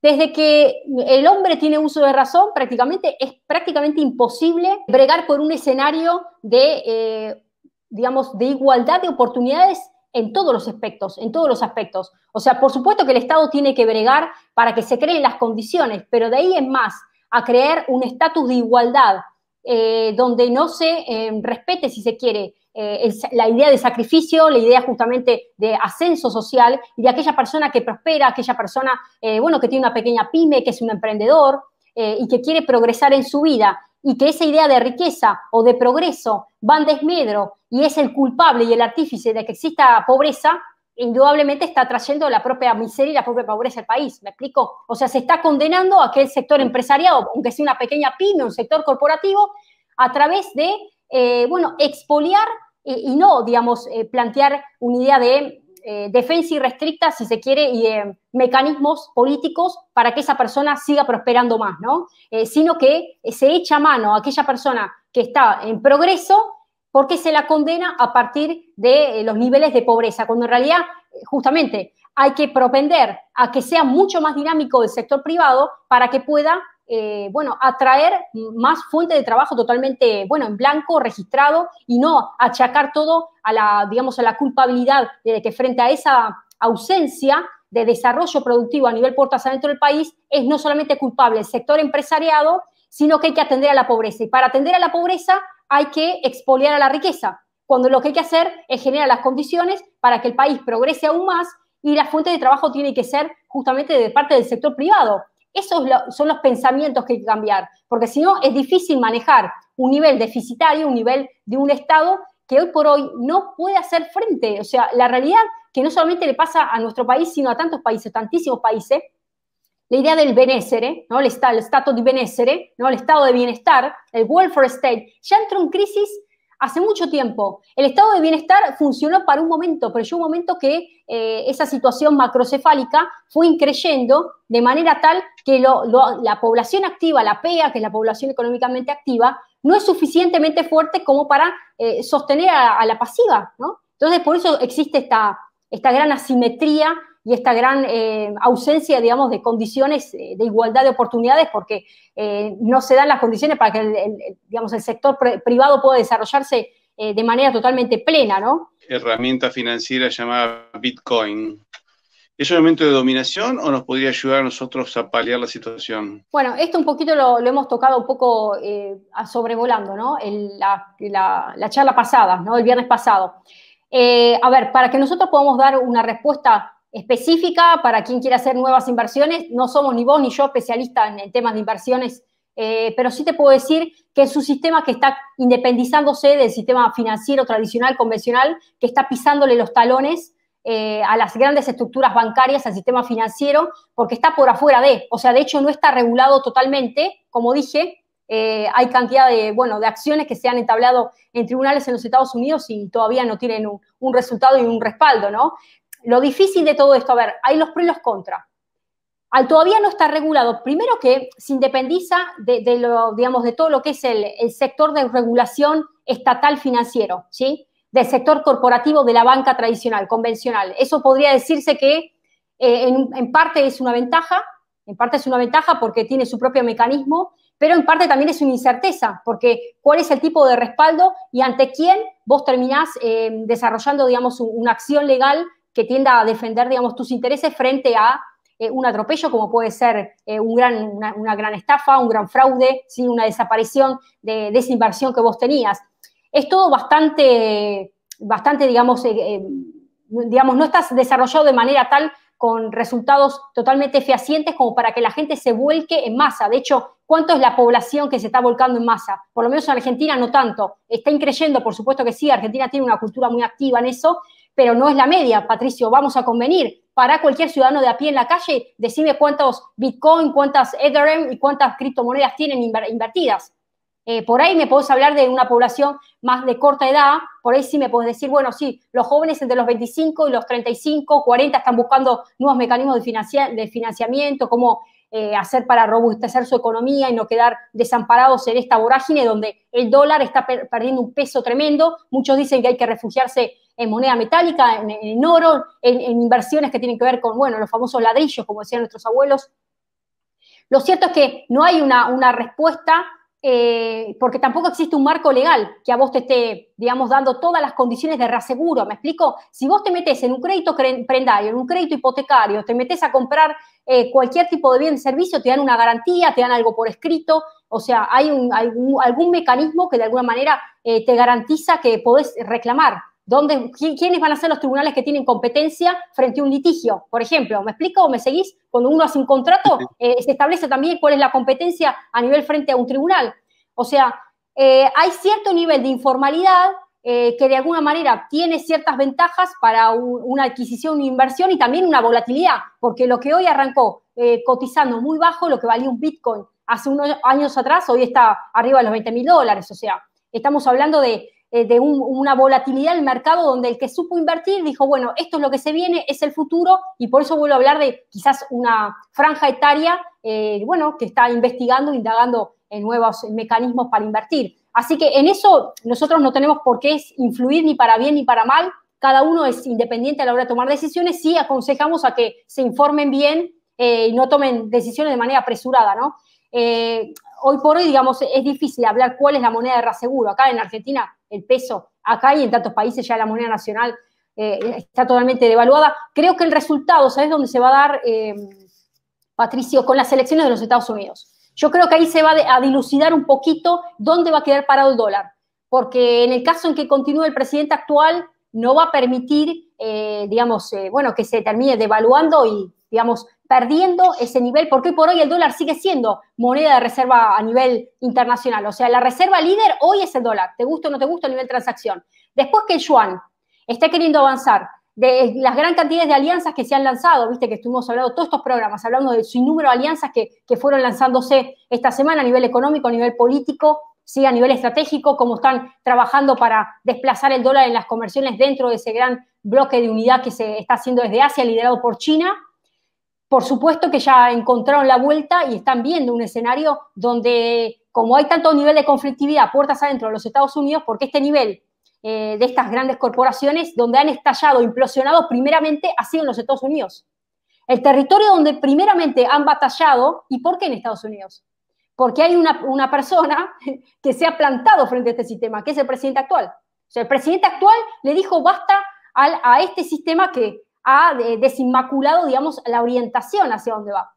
Desde que el hombre tiene uso de razón, prácticamente es prácticamente imposible bregar por un escenario de, eh, digamos, de igualdad de oportunidades en todos los aspectos, en todos los aspectos. O sea, por supuesto que el Estado tiene que bregar para que se creen las condiciones, pero de ahí es más a crear un estatus de igualdad eh, donde no se em, respete, si se quiere, eh, la idea de sacrificio, la idea justamente de ascenso social y de aquella persona que prospera, aquella persona, eh, bueno, que tiene una pequeña pyme, que es un emprendedor y que quiere progresar en su vida y que esa idea de riqueza o de progreso va en desmedro y es el culpable y el artífice de que exista pobreza, indudablemente está trayendo la propia miseria y la propia pobreza al país, ¿me explico? O sea, se está condenando a aquel sector empresariado, aunque sea una pequeña pyme, un sector corporativo, a través de, eh, bueno, expoliar eh, y, no, digamos, eh, plantear una idea de defensa irrestricta, si se quiere, y de mecanismos políticos para que esa persona siga prosperando más, ¿no? sino que se echa mano a aquella persona que está en progreso porque se la condena a partir de eh, los niveles de pobreza, cuando en realidad, eh, justamente, hay que propender a que sea mucho más dinámico el sector privado para que pueda, eh, bueno, atraer más fuente de trabajo totalmente, bueno, en blanco, registrado y no achacar todo a la, digamos, a la culpabilidad de que frente a esa ausencia de desarrollo productivo a nivel puertas dentro del país es no solamente culpable el sector empresariado, sino que hay que atender a la pobreza. Y para atender a la pobreza hay que expoliar a la riqueza, cuando lo que hay que hacer es generar las condiciones para que el país progrese aún más y la fuente de trabajo tiene que ser justamente de parte del sector privado. Esos son los pensamientos que hay que cambiar, porque si no es difícil manejar un nivel deficitario, un nivel de un Estado que hoy por hoy no puede hacer frente. O sea, la realidad que no solamente le pasa a nuestro país, sino a tantos países, tantísimos países, la idea del benessere, ¿no? el, estatus de benessere, el estado de bienestar, el welfare state, ya entró en crisis hace mucho tiempo. El estado de bienestar funcionó para un momento, pero llegó un momento que eh, esa situación macrocefálica fue increyendo de manera tal que la población activa, la PEA, que es la población económicamente activa, no es suficientemente fuerte como para eh, sostener a, la pasiva, ¿no? Entonces, por eso existe esta gran asimetría y esta gran eh, ausencia, digamos, de condiciones eh, de igualdad de oportunidades, porque eh, no se dan las condiciones para que el, digamos, el sector privado pueda desarrollarse de manera totalmente plena, ¿no? Herramienta financiera llamada Bitcoin. ¿Es un elemento de dominación o nos podría ayudar a nosotros a paliar la situación? Bueno, esto un poquito lo, hemos tocado un poco sobrevolando, ¿no? la, charla pasada, ¿no? El viernes pasado. a ver, para que nosotros podamos dar una respuesta específica para quien quiera hacer nuevas inversiones. No somos ni vos ni yo especialistas en, temas de inversiones, eh, pero sí te puedo decir que es un sistema que está independizándose del sistema financiero tradicional, convencional, que está pisándole los talones eh, a las grandes estructuras bancarias, al sistema financiero, porque está por afuera de, o sea, de hecho no está regulado totalmente, como dije, eh, hay cantidad de, bueno, de acciones que se han entablado en tribunales en los Estados Unidos y todavía no tienen un resultado y un respaldo, ¿no? Lo difícil de todo esto, a ver, hay los pros y los contras. Al todavía no está regulado, primero que se independiza de, lo, digamos, de todo lo que es el, sector de regulación estatal financiero, ¿sí? Del sector corporativo de la banca tradicional, convencional. Eso podría decirse que eh, en, parte es una ventaja, en parte es una ventaja porque tiene su propio mecanismo, pero en parte también es una incerteza, porque cuál es el tipo de respaldo y ante quién vos terminás eh, desarrollando, digamos, una acción legal que tienda a defender, digamos, tus intereses frente a eh, un atropello, como puede ser eh, una, gran estafa, un gran fraude, ¿sí? una desaparición de, de, esa inversión que vos tenías. Es todo bastante, bastante digamos, eh, digamos, no estás desarrollado de manera tal con resultados totalmente fehacientes como para que la gente se vuelque en masa. De hecho, ¿cuánto es la población que se está volcando en masa? Por lo menos en Argentina no tanto. Está increyendo, por supuesto que sí, Argentina tiene una cultura muy activa en eso, pero no es la media, Patricio, vamos a convenir. Para cualquier ciudadano de a pie en la calle, decime cuántos Bitcoin, cuántas Ethereum y cuántas criptomonedas tienen invertidas. Eh, por ahí me podés hablar de una población más de corta edad, por ahí sí me podés decir, bueno, sí, los jóvenes entre los 25 y los 35, 40 están buscando nuevos mecanismos de, financiamiento, cómo eh, hacer para robustecer su economía y no quedar desamparados en esta vorágine donde el dólar está perdiendo un peso tremendo. Muchos dicen que hay que refugiarse en moneda metálica, en, oro, en, inversiones que tienen que ver con, bueno, los famosos ladrillos, como decían nuestros abuelos. Lo cierto es que no hay una, respuesta eh, porque tampoco existe un marco legal que a vos te esté, digamos, dando todas las condiciones de reaseguro. ¿Me explico? Si vos te metes en un crédito prendario, en un crédito hipotecario, te metes a comprar eh, cualquier tipo de bien o servicio, te dan una garantía, te dan algo por escrito. O sea, hay un, algún, mecanismo que de alguna manera eh, te garantiza que podés reclamar. ¿Quiénes van a ser los tribunales que tienen competencia frente a un litigio? Por ejemplo, ¿me explico o me seguís? Cuando uno hace un contrato, eh, se establece también cuál es la competencia a nivel frente a un tribunal. O sea, eh, hay cierto nivel de informalidad eh, que de alguna manera tiene ciertas ventajas para una adquisición, una inversión y también una volatilidad, porque lo que hoy arrancó cotizando muy bajo, lo que valía un Bitcoin hace unos años atrás, hoy está arriba de los 20 mil dólares. O sea, estamos hablando de eh, de una volatilidad del mercado donde el que supo invertir dijo, bueno, esto es lo que se viene, es el futuro, y por eso vuelvo a hablar de quizás una franja etaria, eh, bueno, que está investigando, indagando en nuevos mecanismos para invertir. Así que en eso nosotros no tenemos por qué influir ni para bien ni para mal, cada uno es independiente a la hora de tomar decisiones, sí aconsejamos a que se informen bien eh, y no tomen decisiones de manera apresurada, ¿no? hoy por hoy, digamos, es difícil hablar cuál es la moneda de seguro. Acá en Argentina el peso, acá y en tantos países ya la moneda nacional eh, está totalmente devaluada. Creo que el resultado, ¿sabes dónde se va a dar, eh, Patricio? Con las elecciones de los Estados Unidos. Yo creo que ahí se va a dilucidar un poquito dónde va a quedar parado el dólar, porque en el caso en que continúe el presidente actual, no va a permitir, eh, digamos, bueno, que se termine devaluando y, digamos, perdiendo ese nivel, porque hoy por hoy el dólar sigue siendo moneda de reserva a nivel internacional. O sea, la reserva líder hoy es el dólar, te gusta o no te gusta a nivel transacción. Después que el yuan está queriendo avanzar, de las gran cantidades de alianzas que se han lanzado, viste que estuvimos hablando todos estos programas, hablando de su número de alianzas que, fueron lanzándose esta semana a nivel económico, a nivel político, ¿sí? a nivel estratégico, cómo están trabajando para desplazar el dólar en las conversiones dentro de ese gran bloque de unidad que se está haciendo desde Asia, liderado por China por supuesto que ya encontraron la vuelta y están viendo un escenario donde, como hay tanto nivel de conflictividad puertas adentro de los Estados Unidos, porque este nivel eh, de estas grandes corporaciones, donde han estallado, implosionado, primeramente ha sido en los Estados Unidos. El territorio donde primeramente han batallado, ¿y por qué en Estados Unidos? Porque hay una, persona que se ha plantado frente a este sistema, que es el presidente actual. O sea, el presidente actual le dijo basta a este sistema que ha desinmaculado, digamos, la orientación hacia dónde va.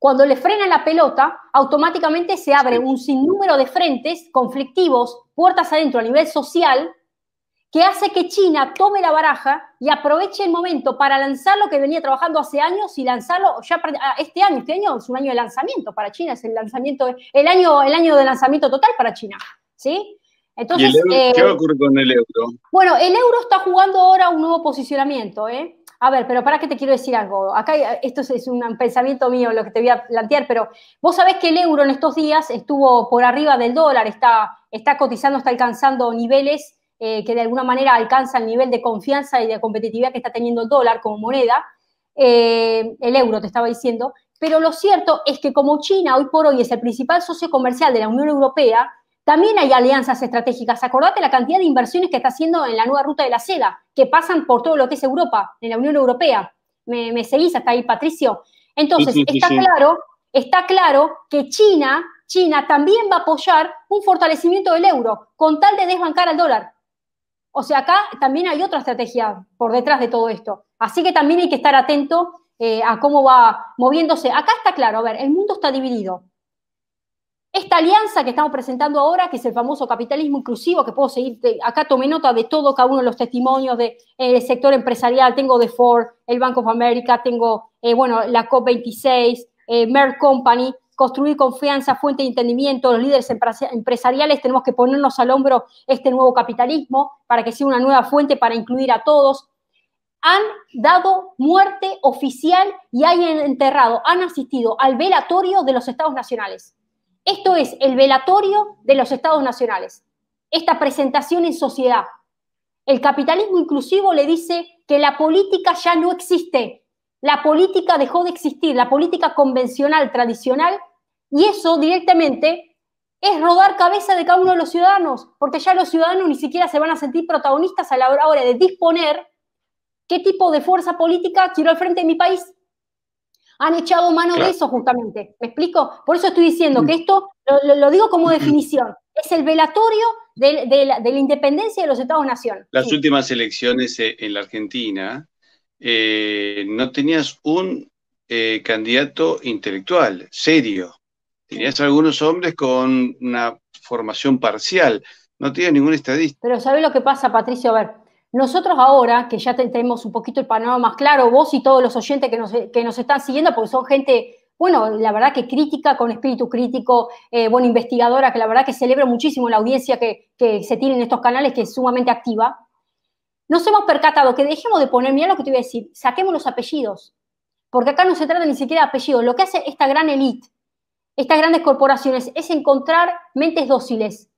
Cuando le frena la pelota, automáticamente se abre un sinnúmero de frentes conflictivos, puertas adentro a nivel social, que hace que China tome la baraja y aproveche el momento para lanzar lo que venía trabajando hace años y lanzarlo ya ah, este año. Este año es un año de lanzamiento para China, es el lanzamiento, el año, el año de lanzamiento total para China. ¿Sí? Entonces, el va eh, ¿Qué con el euro? Bueno, el euro está jugando ahora un nuevo posicionamiento, ¿eh? A ver, pero para qué te quiero decir algo. Acá esto es un pensamiento mío lo que te voy a plantear, pero vos sabés que el euro en estos días estuvo por arriba del dólar, está, está cotizando, está alcanzando niveles eh, que de alguna manera alcanza el nivel de confianza y de competitividad que está teniendo el dólar como moneda, eh, el euro te estaba diciendo, pero lo cierto es que como China hoy por hoy es el principal socio comercial de la Unión Europea, también hay alianzas estratégicas. Acordate la cantidad de inversiones que está haciendo en la nueva ruta de la seda, que pasan por todo lo que es Europa, en la Unión Europea. ¿Me, seguís hasta ahí, Patricio? Entonces, está claro, está claro que China, China también va a apoyar un fortalecimiento del euro, con tal de desbancar al dólar. O sea, acá también hay otra estrategia por detrás de todo esto. Así que también hay que estar atento eh, a cómo va moviéndose. Acá está claro, a ver, el mundo está dividido. Esta alianza que estamos presentando ahora, que es el famoso capitalismo inclusivo, que puedo seguir, acá tomé nota de todo, cada uno de los testimonios del eh, sector empresarial, tengo de Ford, el Bank of America, tengo, eh, bueno, la COP26, eh, Merck Company, construir confianza, fuente de entendimiento, los líderes empresariales tenemos que ponernos al hombro este nuevo capitalismo para que sea una nueva fuente para incluir a todos, han dado muerte oficial y han enterrado, han asistido al velatorio de los estados nacionales. Esto es el velatorio de los estados nacionales, esta presentación en sociedad. El capitalismo inclusivo le dice que la política ya no existe, la política dejó de existir, la política convencional, tradicional, y eso directamente es rodar cabeza de cada uno de los ciudadanos, porque ya los ciudadanos ni siquiera se van a sentir protagonistas a la hora de disponer qué tipo de fuerza política quiero al frente de mi país han echado mano de eso justamente. ¿Me explico? Por eso estoy diciendo que mm. esto, lo, digo como mm. definición, es el velatorio de, la, independencia de los Estados-Nación. Las últimas elecciones eh, en la Argentina, eh, no tenías un eh, candidato intelectual, serio. Tenías algunos hombres con una formación parcial. No tenías ningún estadista. Pero ¿sabes lo que pasa, Patricio? A ver, nosotros ahora, que ya tenemos un poquito el panorama más claro, vos y todos los oyentes que nos, están siguiendo, porque son gente, bueno, la verdad que crítica, con espíritu crítico, eh, bueno, investigadora, que la verdad que celebro muchísimo la audiencia que, que se tiene en estos canales, que es sumamente activa. Nos hemos percatado que dejemos de poner, mira lo que te voy a decir, saquemos los apellidos, porque acá no se trata ni siquiera de apellidos. Lo que hace esta gran elite, estas grandes corporaciones, es encontrar mentes dóciles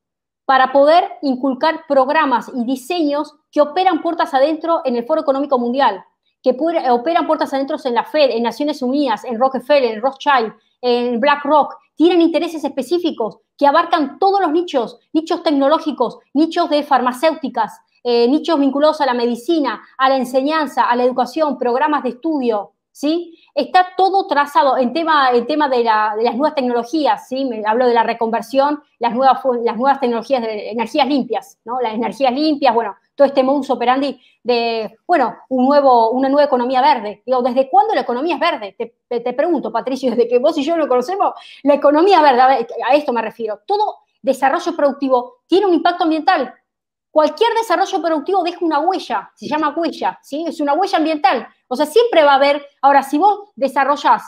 para poder inculcar programas y diseños que operan puertas adentro en el Foro Económico Mundial, que eh, operan puertas adentro en la Fed, en Naciones Unidas, en Rockefeller, en Rothschild, en BlackRock, tienen intereses específicos que abarcan todos los nichos, nichos tecnológicos, nichos de farmacéuticas, eh, nichos vinculados a la medicina, a la enseñanza, a la educación, programas de estudio, ¿sí? Está todo trazado en tema, tema de, las nuevas tecnologías, ¿sí? Me hablo de la reconversión, las nuevas, las nuevas tecnologías, de energías limpias, ¿no? Las energías limpias, bueno, todo este modus operandi de, bueno, un nuevo, una nueva economía verde. Digo, ¿desde cuándo la economía es verde? Te, pregunto, Patricio, desde que vos y yo lo conocemos, la economía verde, a, esto me refiero, todo desarrollo productivo tiene un impacto ambiental. Cualquier desarrollo productivo deja una huella, se llama huella, ¿sí? Es una huella ambiental. O sea, siempre va a haber, ahora, si vos desarrollás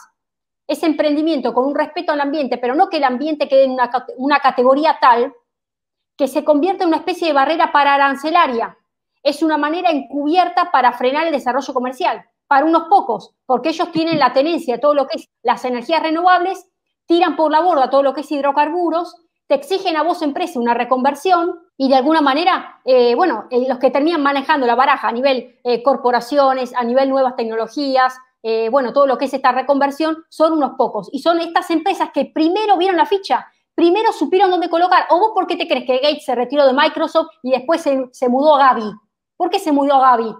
ese emprendimiento con un respeto al ambiente, pero no que el ambiente quede en una, categoría tal que se convierta en una especie de barrera para arancelaria es una manera encubierta para frenar el desarrollo comercial, para unos pocos, porque ellos tienen la tenencia de todo lo que es las energías renovables, tiran por la borda todo lo que es hidrocarburos, te exigen a vos empresa una reconversión y de alguna manera, eh, bueno, eh, los que terminan manejando la baraja a nivel eh, corporaciones, a nivel nuevas tecnologías, bueno, todo lo que es esta reconversión, son unos pocos. Y son estas empresas que primero vieron la ficha, primero supieron dónde colocar. ¿O vos por qué te crees que Gates se retiró de Microsoft y después se, se mudó a Gaby? ¿Por qué se mudó Gaby?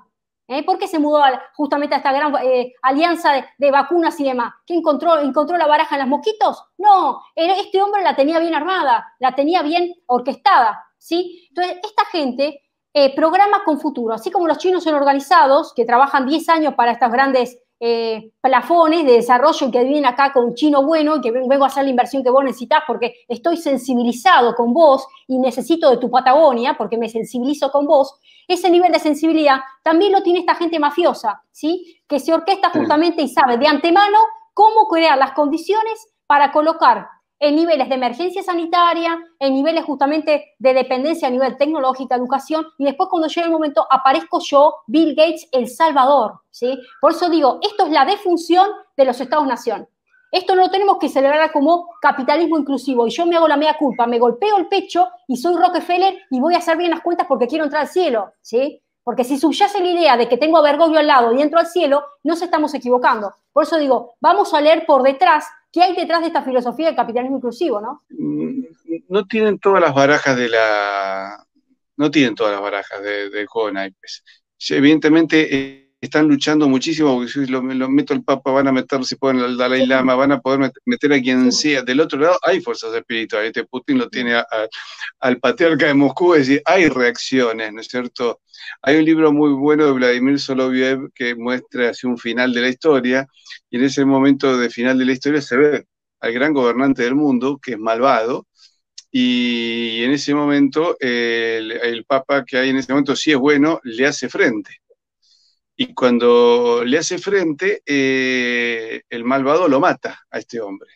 ¿Eh? ¿Por qué se mudó justamente a esta gran eh, alianza de, vacunas y demás? ¿Qué encontró, encontró la baraja en los mosquitos? No, este hombre la tenía bien armada, la tenía bien orquestada, ¿sí? Entonces, esta gente eh, programa con futuro, así como los chinos son organizados, que trabajan 10 años para estas grandes eh, plafones de desarrollo que vienen acá con chino bueno y que vengo a hacer la inversión que vos necesitas porque estoy sensibilizado con vos y necesito de tu Patagonia porque me sensibilizo con vos, ese nivel de sensibilidad también lo tiene esta gente mafiosa, ¿sí? Que se orquesta justamente y sabe de antemano cómo crear las condiciones para colocar en niveles de emergencia sanitaria, en niveles justamente de dependencia a nivel tecnológica, educación, y después cuando llega el momento aparezco yo, Bill Gates, el salvador, ¿sí? Por eso digo, esto es la defunción de los estados-nación. Esto no lo tenemos que celebrar como capitalismo inclusivo. Y yo me hago la mea culpa, me golpeo el pecho y soy Rockefeller y voy a hacer bien las cuentas porque quiero entrar al cielo, ¿sí? Porque si subyace la idea de que tengo a Bergoglio al lado y entro al cielo, no nos estamos equivocando. Por eso digo, vamos a leer por detrás ¿Qué hay detrás de esta filosofía del capitalismo inclusivo, no? Mm, no tienen todas las barajas de la. No tienen todas las barajas del de juego naipes. Evidentemente, eh, están luchando muchísimo, porque si lo, meto el Papa, van a meter, si pueden, al Dalai Lama, van a poder meter a quien sea. Del otro lado hay fuerzas espirituales, este Putin lo tiene al patriarca de Moscú, es decir, hay reacciones, ¿no es cierto? Hay un libro muy bueno de Vladimir Soloviev que muestra hacia un final de la historia, y en ese momento de final de la historia se ve al gran gobernante del mundo, que es malvado, y en ese momento el, Papa que hay en ese momento sí es bueno, le hace frente y cuando le hace frente, eh, el malvado lo mata a este hombre.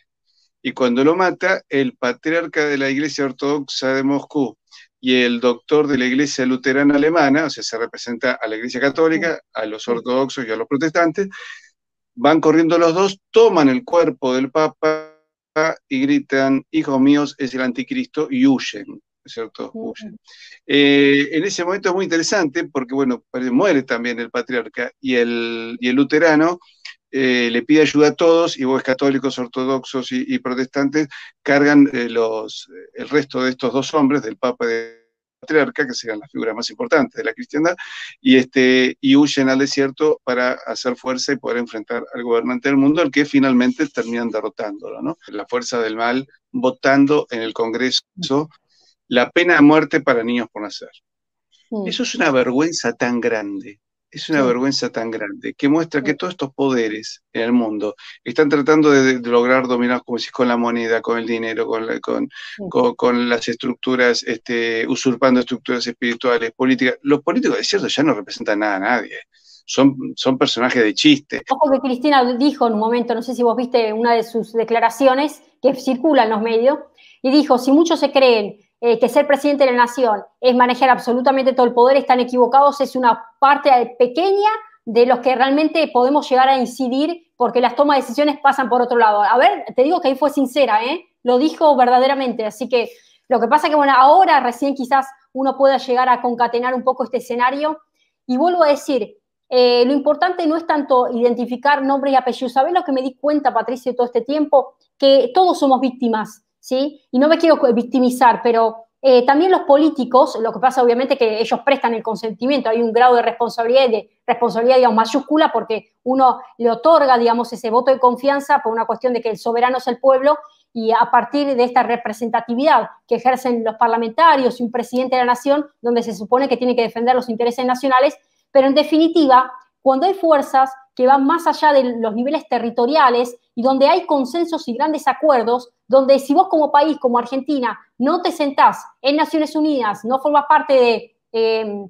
Y cuando lo mata, el patriarca de la Iglesia Ortodoxa de Moscú y el doctor de la Iglesia Luterana Alemana, o sea, se representa a la Iglesia Católica, a los ortodoxos y a los protestantes, van corriendo los dos, toman el cuerpo del Papa y gritan, hijos míos, es el anticristo, y huyen. Eh, en ese momento es muy interesante porque, bueno, muere también el patriarca y el, el luterano eh, le pide ayuda a todos y vos católicos, ortodoxos y, protestantes cargan eh, los, el resto de estos dos hombres, del Papa y del patriarca, que serán las figuras más importantes de la cristiandad, y, este, y huyen al desierto para hacer fuerza y poder enfrentar al gobernante del mundo, al que finalmente terminan derrotándolo, ¿no? La fuerza del mal votando en el Congreso la pena de muerte para niños por nacer. Mm. Eso es una vergüenza tan grande, es una vergüenza tan grande, que muestra que todos estos poderes en el mundo están tratando de, lograr dominar, como decís, con la moneda, con el dinero, con, las estructuras, este, usurpando estructuras espirituales, políticas. Los políticos, es cierto, ya no representan nada a nadie. Son, son personajes de chiste. Ojo que Cristina dijo en un momento, no sé si vos viste una de sus declaraciones que circula en los medios, y dijo, si muchos se creen eh, que ser presidente de la nación es manejar absolutamente todo el poder, están equivocados, es una parte pequeña de los que realmente podemos llegar a incidir porque las tomas de decisiones pasan por otro lado. A ver, te digo que ahí fue sincera, ¿eh? lo dijo verdaderamente, así que lo que pasa que bueno, ahora recién quizás uno pueda llegar a concatenar un poco este escenario y vuelvo a decir, eh, lo importante no es tanto identificar nombres y apellido. saber lo que me di cuenta, Patricio, todo este tiempo? Que todos somos víctimas. Y no me quiero victimizar, pero eh, también los políticos, lo que pasa obviamente que ellos prestan el consentimiento, hay un grado de responsabilidad, de responsabilidad, mayúscula, porque uno le otorga, digamos, ese voto de confianza por una cuestión de que el soberano es el pueblo y a partir de esta representatividad que ejercen los parlamentarios y un presidente de la nación, donde se supone que tiene que defender los intereses nacionales, pero en definitiva, cuando hay fuerzas que van más allá de los niveles territoriales y donde hay consensos y grandes acuerdos, donde si vos como país, como Argentina, no te sentás en Naciones Unidas, no formas parte de, em,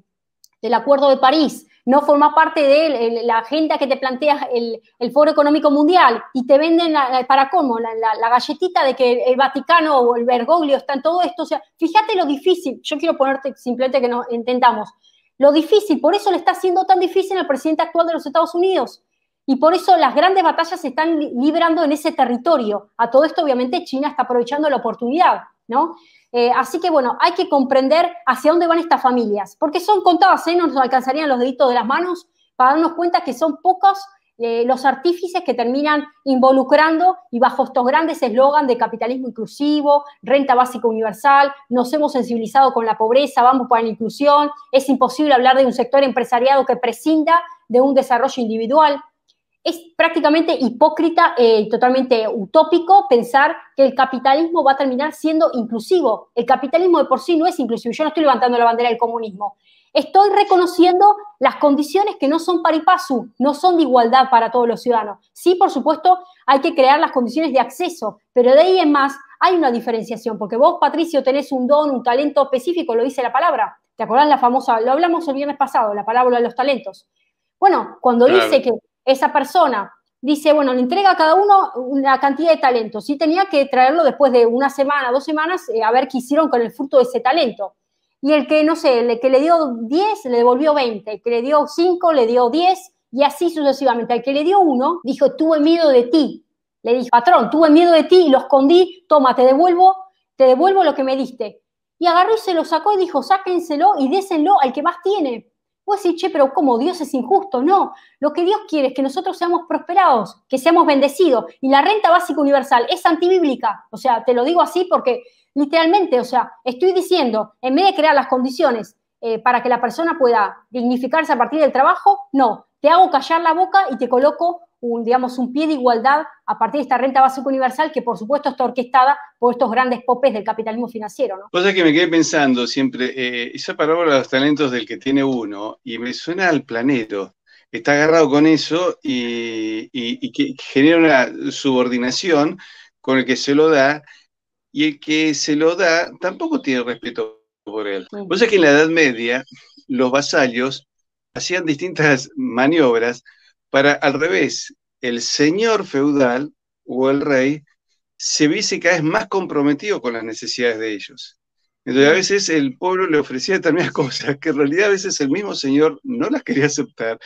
del Acuerdo de París, no formas parte de la agenda que te plantea el, Foro Económico Mundial y te venden para cómo la, galletita de que el Vaticano o el Bergoglio están todo esto. O sea, fíjate lo difícil, yo quiero ponerte simplemente que no intentamos, lo difícil, por eso le está siendo tan difícil al presidente actual de los Estados Unidos, y por eso las grandes batallas se están librando en ese territorio. A todo esto, obviamente, China está aprovechando la oportunidad, ¿no? Eh, así que, bueno, hay que comprender hacia dónde van estas familias, porque son contadas, ¿eh? No nos alcanzarían los deditos de las manos para darnos cuenta que son pocos eh, los artífices que terminan involucrando y bajo estos grandes eslogan de capitalismo inclusivo, renta básica universal, nos hemos sensibilizado con la pobreza, vamos para la inclusión, es imposible hablar de un sector empresariado que prescinda de un desarrollo individual es prácticamente hipócrita, y eh, totalmente utópico pensar que el capitalismo va a terminar siendo inclusivo. El capitalismo de por sí no es inclusivo. Yo no estoy levantando la bandera del comunismo. Estoy reconociendo las condiciones que no son paripasu, no son de igualdad para todos los ciudadanos. Sí, por supuesto, hay que crear las condiciones de acceso, pero de ahí en más hay una diferenciación, porque vos, Patricio, tenés un don, un talento específico, lo dice la palabra. ¿Te acordás la famosa? Lo hablamos el viernes pasado, la parábola de los talentos. Bueno, cuando dice que esa persona dice, bueno, le entrega a cada uno una cantidad de talento. si tenía que traerlo después de una semana, dos semanas, eh, a ver qué hicieron con el fruto de ese talento. Y el que, no sé, el que le dio 10, le devolvió 20, el que le dio 5, le dio 10, y así sucesivamente. El que le dio 1, dijo, tuve miedo de ti. Le dijo, patrón, tuve miedo de ti y lo escondí, toma, te devuelvo, te devuelvo lo que me diste. Y agarró y se lo sacó y dijo, sáquenselo y désenlo al que más tiene. Vos decís, che, pero ¿cómo? Dios es injusto. No, lo que Dios quiere es que nosotros seamos prosperados, que seamos bendecidos. Y la renta básica universal es antibíblica. O sea, te lo digo así porque literalmente, o sea, estoy diciendo, en vez de crear las condiciones eh, para que la persona pueda dignificarse a partir del trabajo, no, te hago callar la boca y te coloco un, digamos, un pie de igualdad a partir de esta renta básica universal que, por supuesto, está orquestada por estos grandes popes del capitalismo financiero. ¿no? Cosa que me quedé pensando siempre, eh, esa palabra de los talentos del que tiene uno, y me suena al planeta, está agarrado con eso y, y, que genera una subordinación con el que se lo da, y el que se lo da tampoco tiene respeto por él. Cosa que en la Edad Media los vasallos hacían distintas maniobras para al revés, el señor feudal o el rey se viese cada vez más comprometido con las necesidades de ellos. Entonces a veces el pueblo le ofrecía determinadas cosas que en realidad a veces el mismo señor no las quería aceptar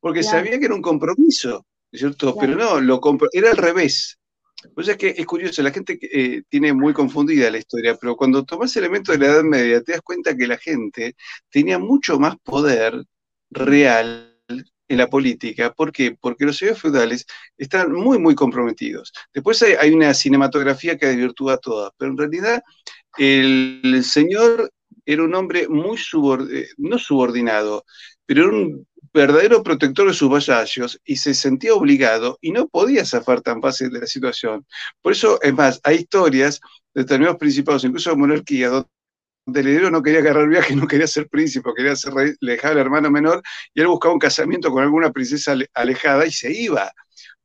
porque sabía que era un compromiso, ¿cierto? Pero no, lo era al revés. O pues sea que es curioso, la gente eh, tiene muy confundida la historia, pero cuando tomas elementos de la Edad Media te das cuenta que la gente tenía mucho más poder real en la política. ¿Por Porque los señores feudales están muy, muy comprometidos. Después hay, una cinematografía que desvirtúa a todas, pero en realidad el, señor era un hombre muy subordinado, eh, no subordinado, pero era un verdadero protector de sus vasallos y se sentía obligado y no podía zafar tan fácil de la situación. Por eso, es más, hay historias de determinados principados, incluso de monarquía, donde del heredero no quería agarrar viaje, no quería ser príncipe, quería ser rey, le dejaba al hermano menor y él buscaba un casamiento con alguna princesa alejada y se iba,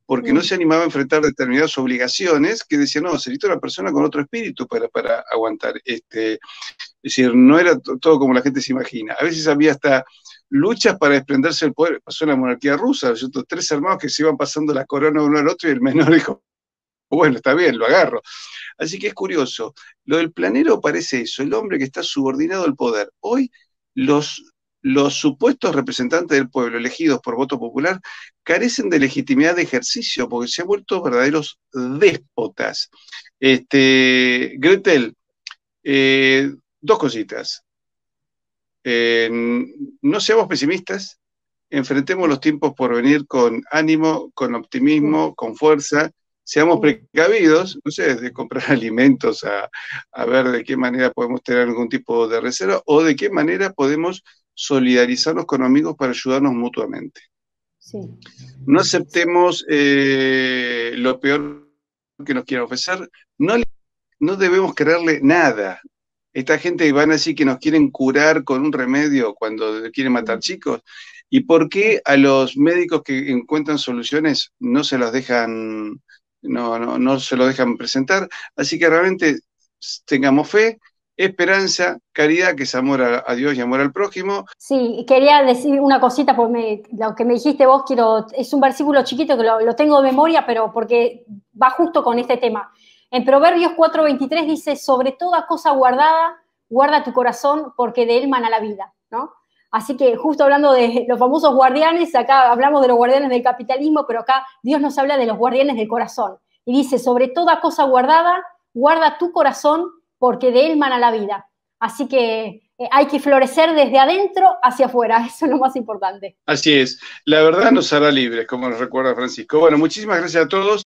porque no mm. se animaba a enfrentar determinadas obligaciones que decía, no, se necesita una persona con otro espíritu para, para aguantar. Este, es decir, no era todo como la gente se imagina. A veces había hasta luchas para desprenderse del poder. Pasó en la monarquía rusa, estos tres hermanos que se iban pasando la corona uno al otro y el menor dijo, bueno, está bien, lo agarro. Así que es curioso, lo del planero parece eso, el hombre que está subordinado al poder. Hoy los, los supuestos representantes del pueblo elegidos por voto popular carecen de legitimidad de ejercicio porque se han vuelto verdaderos déspotas. Este, Gretel, eh, dos cositas. Eh, no seamos pesimistas, enfrentemos los tiempos por venir con ánimo, con optimismo, mm. con fuerza seamos precavidos, no sé, de comprar alimentos a, ver de qué manera podemos tener algún tipo de reserva o de qué manera podemos solidarizarnos con amigos para ayudarnos mutuamente. No aceptemos eh, lo peor que nos quieran ofrecer, no, no debemos creerle nada. Esta gente van a decir que nos quieren curar con un remedio cuando quieren matar chicos. ¿Y por qué a los médicos que encuentran soluciones no se los dejan no, no, no se lo dejan presentar. Así que realmente tengamos fe, esperanza, caridad, que es amor a, Dios y amor al prójimo. Sí, quería decir una cosita, porque lo que me dijiste vos, quiero, es un versículo chiquito que lo, lo tengo de memoria, pero porque va justo con este tema. En Proverbios 4:23 dice, sobre toda cosa guardada, guarda tu corazón, porque de él mana la vida. Así que justo hablando de los famosos guardianes, acá hablamos de los guardianes del capitalismo, pero acá Dios nos habla de los guardianes del corazón. Y dice, sobre toda cosa guardada, guarda tu corazón porque de él mana la vida. Así que eh, hay que florecer desde adentro hacia afuera, eso es lo más importante. Así es, la verdad nos hará libres, como nos recuerda Francisco. Bueno, muchísimas gracias a todos.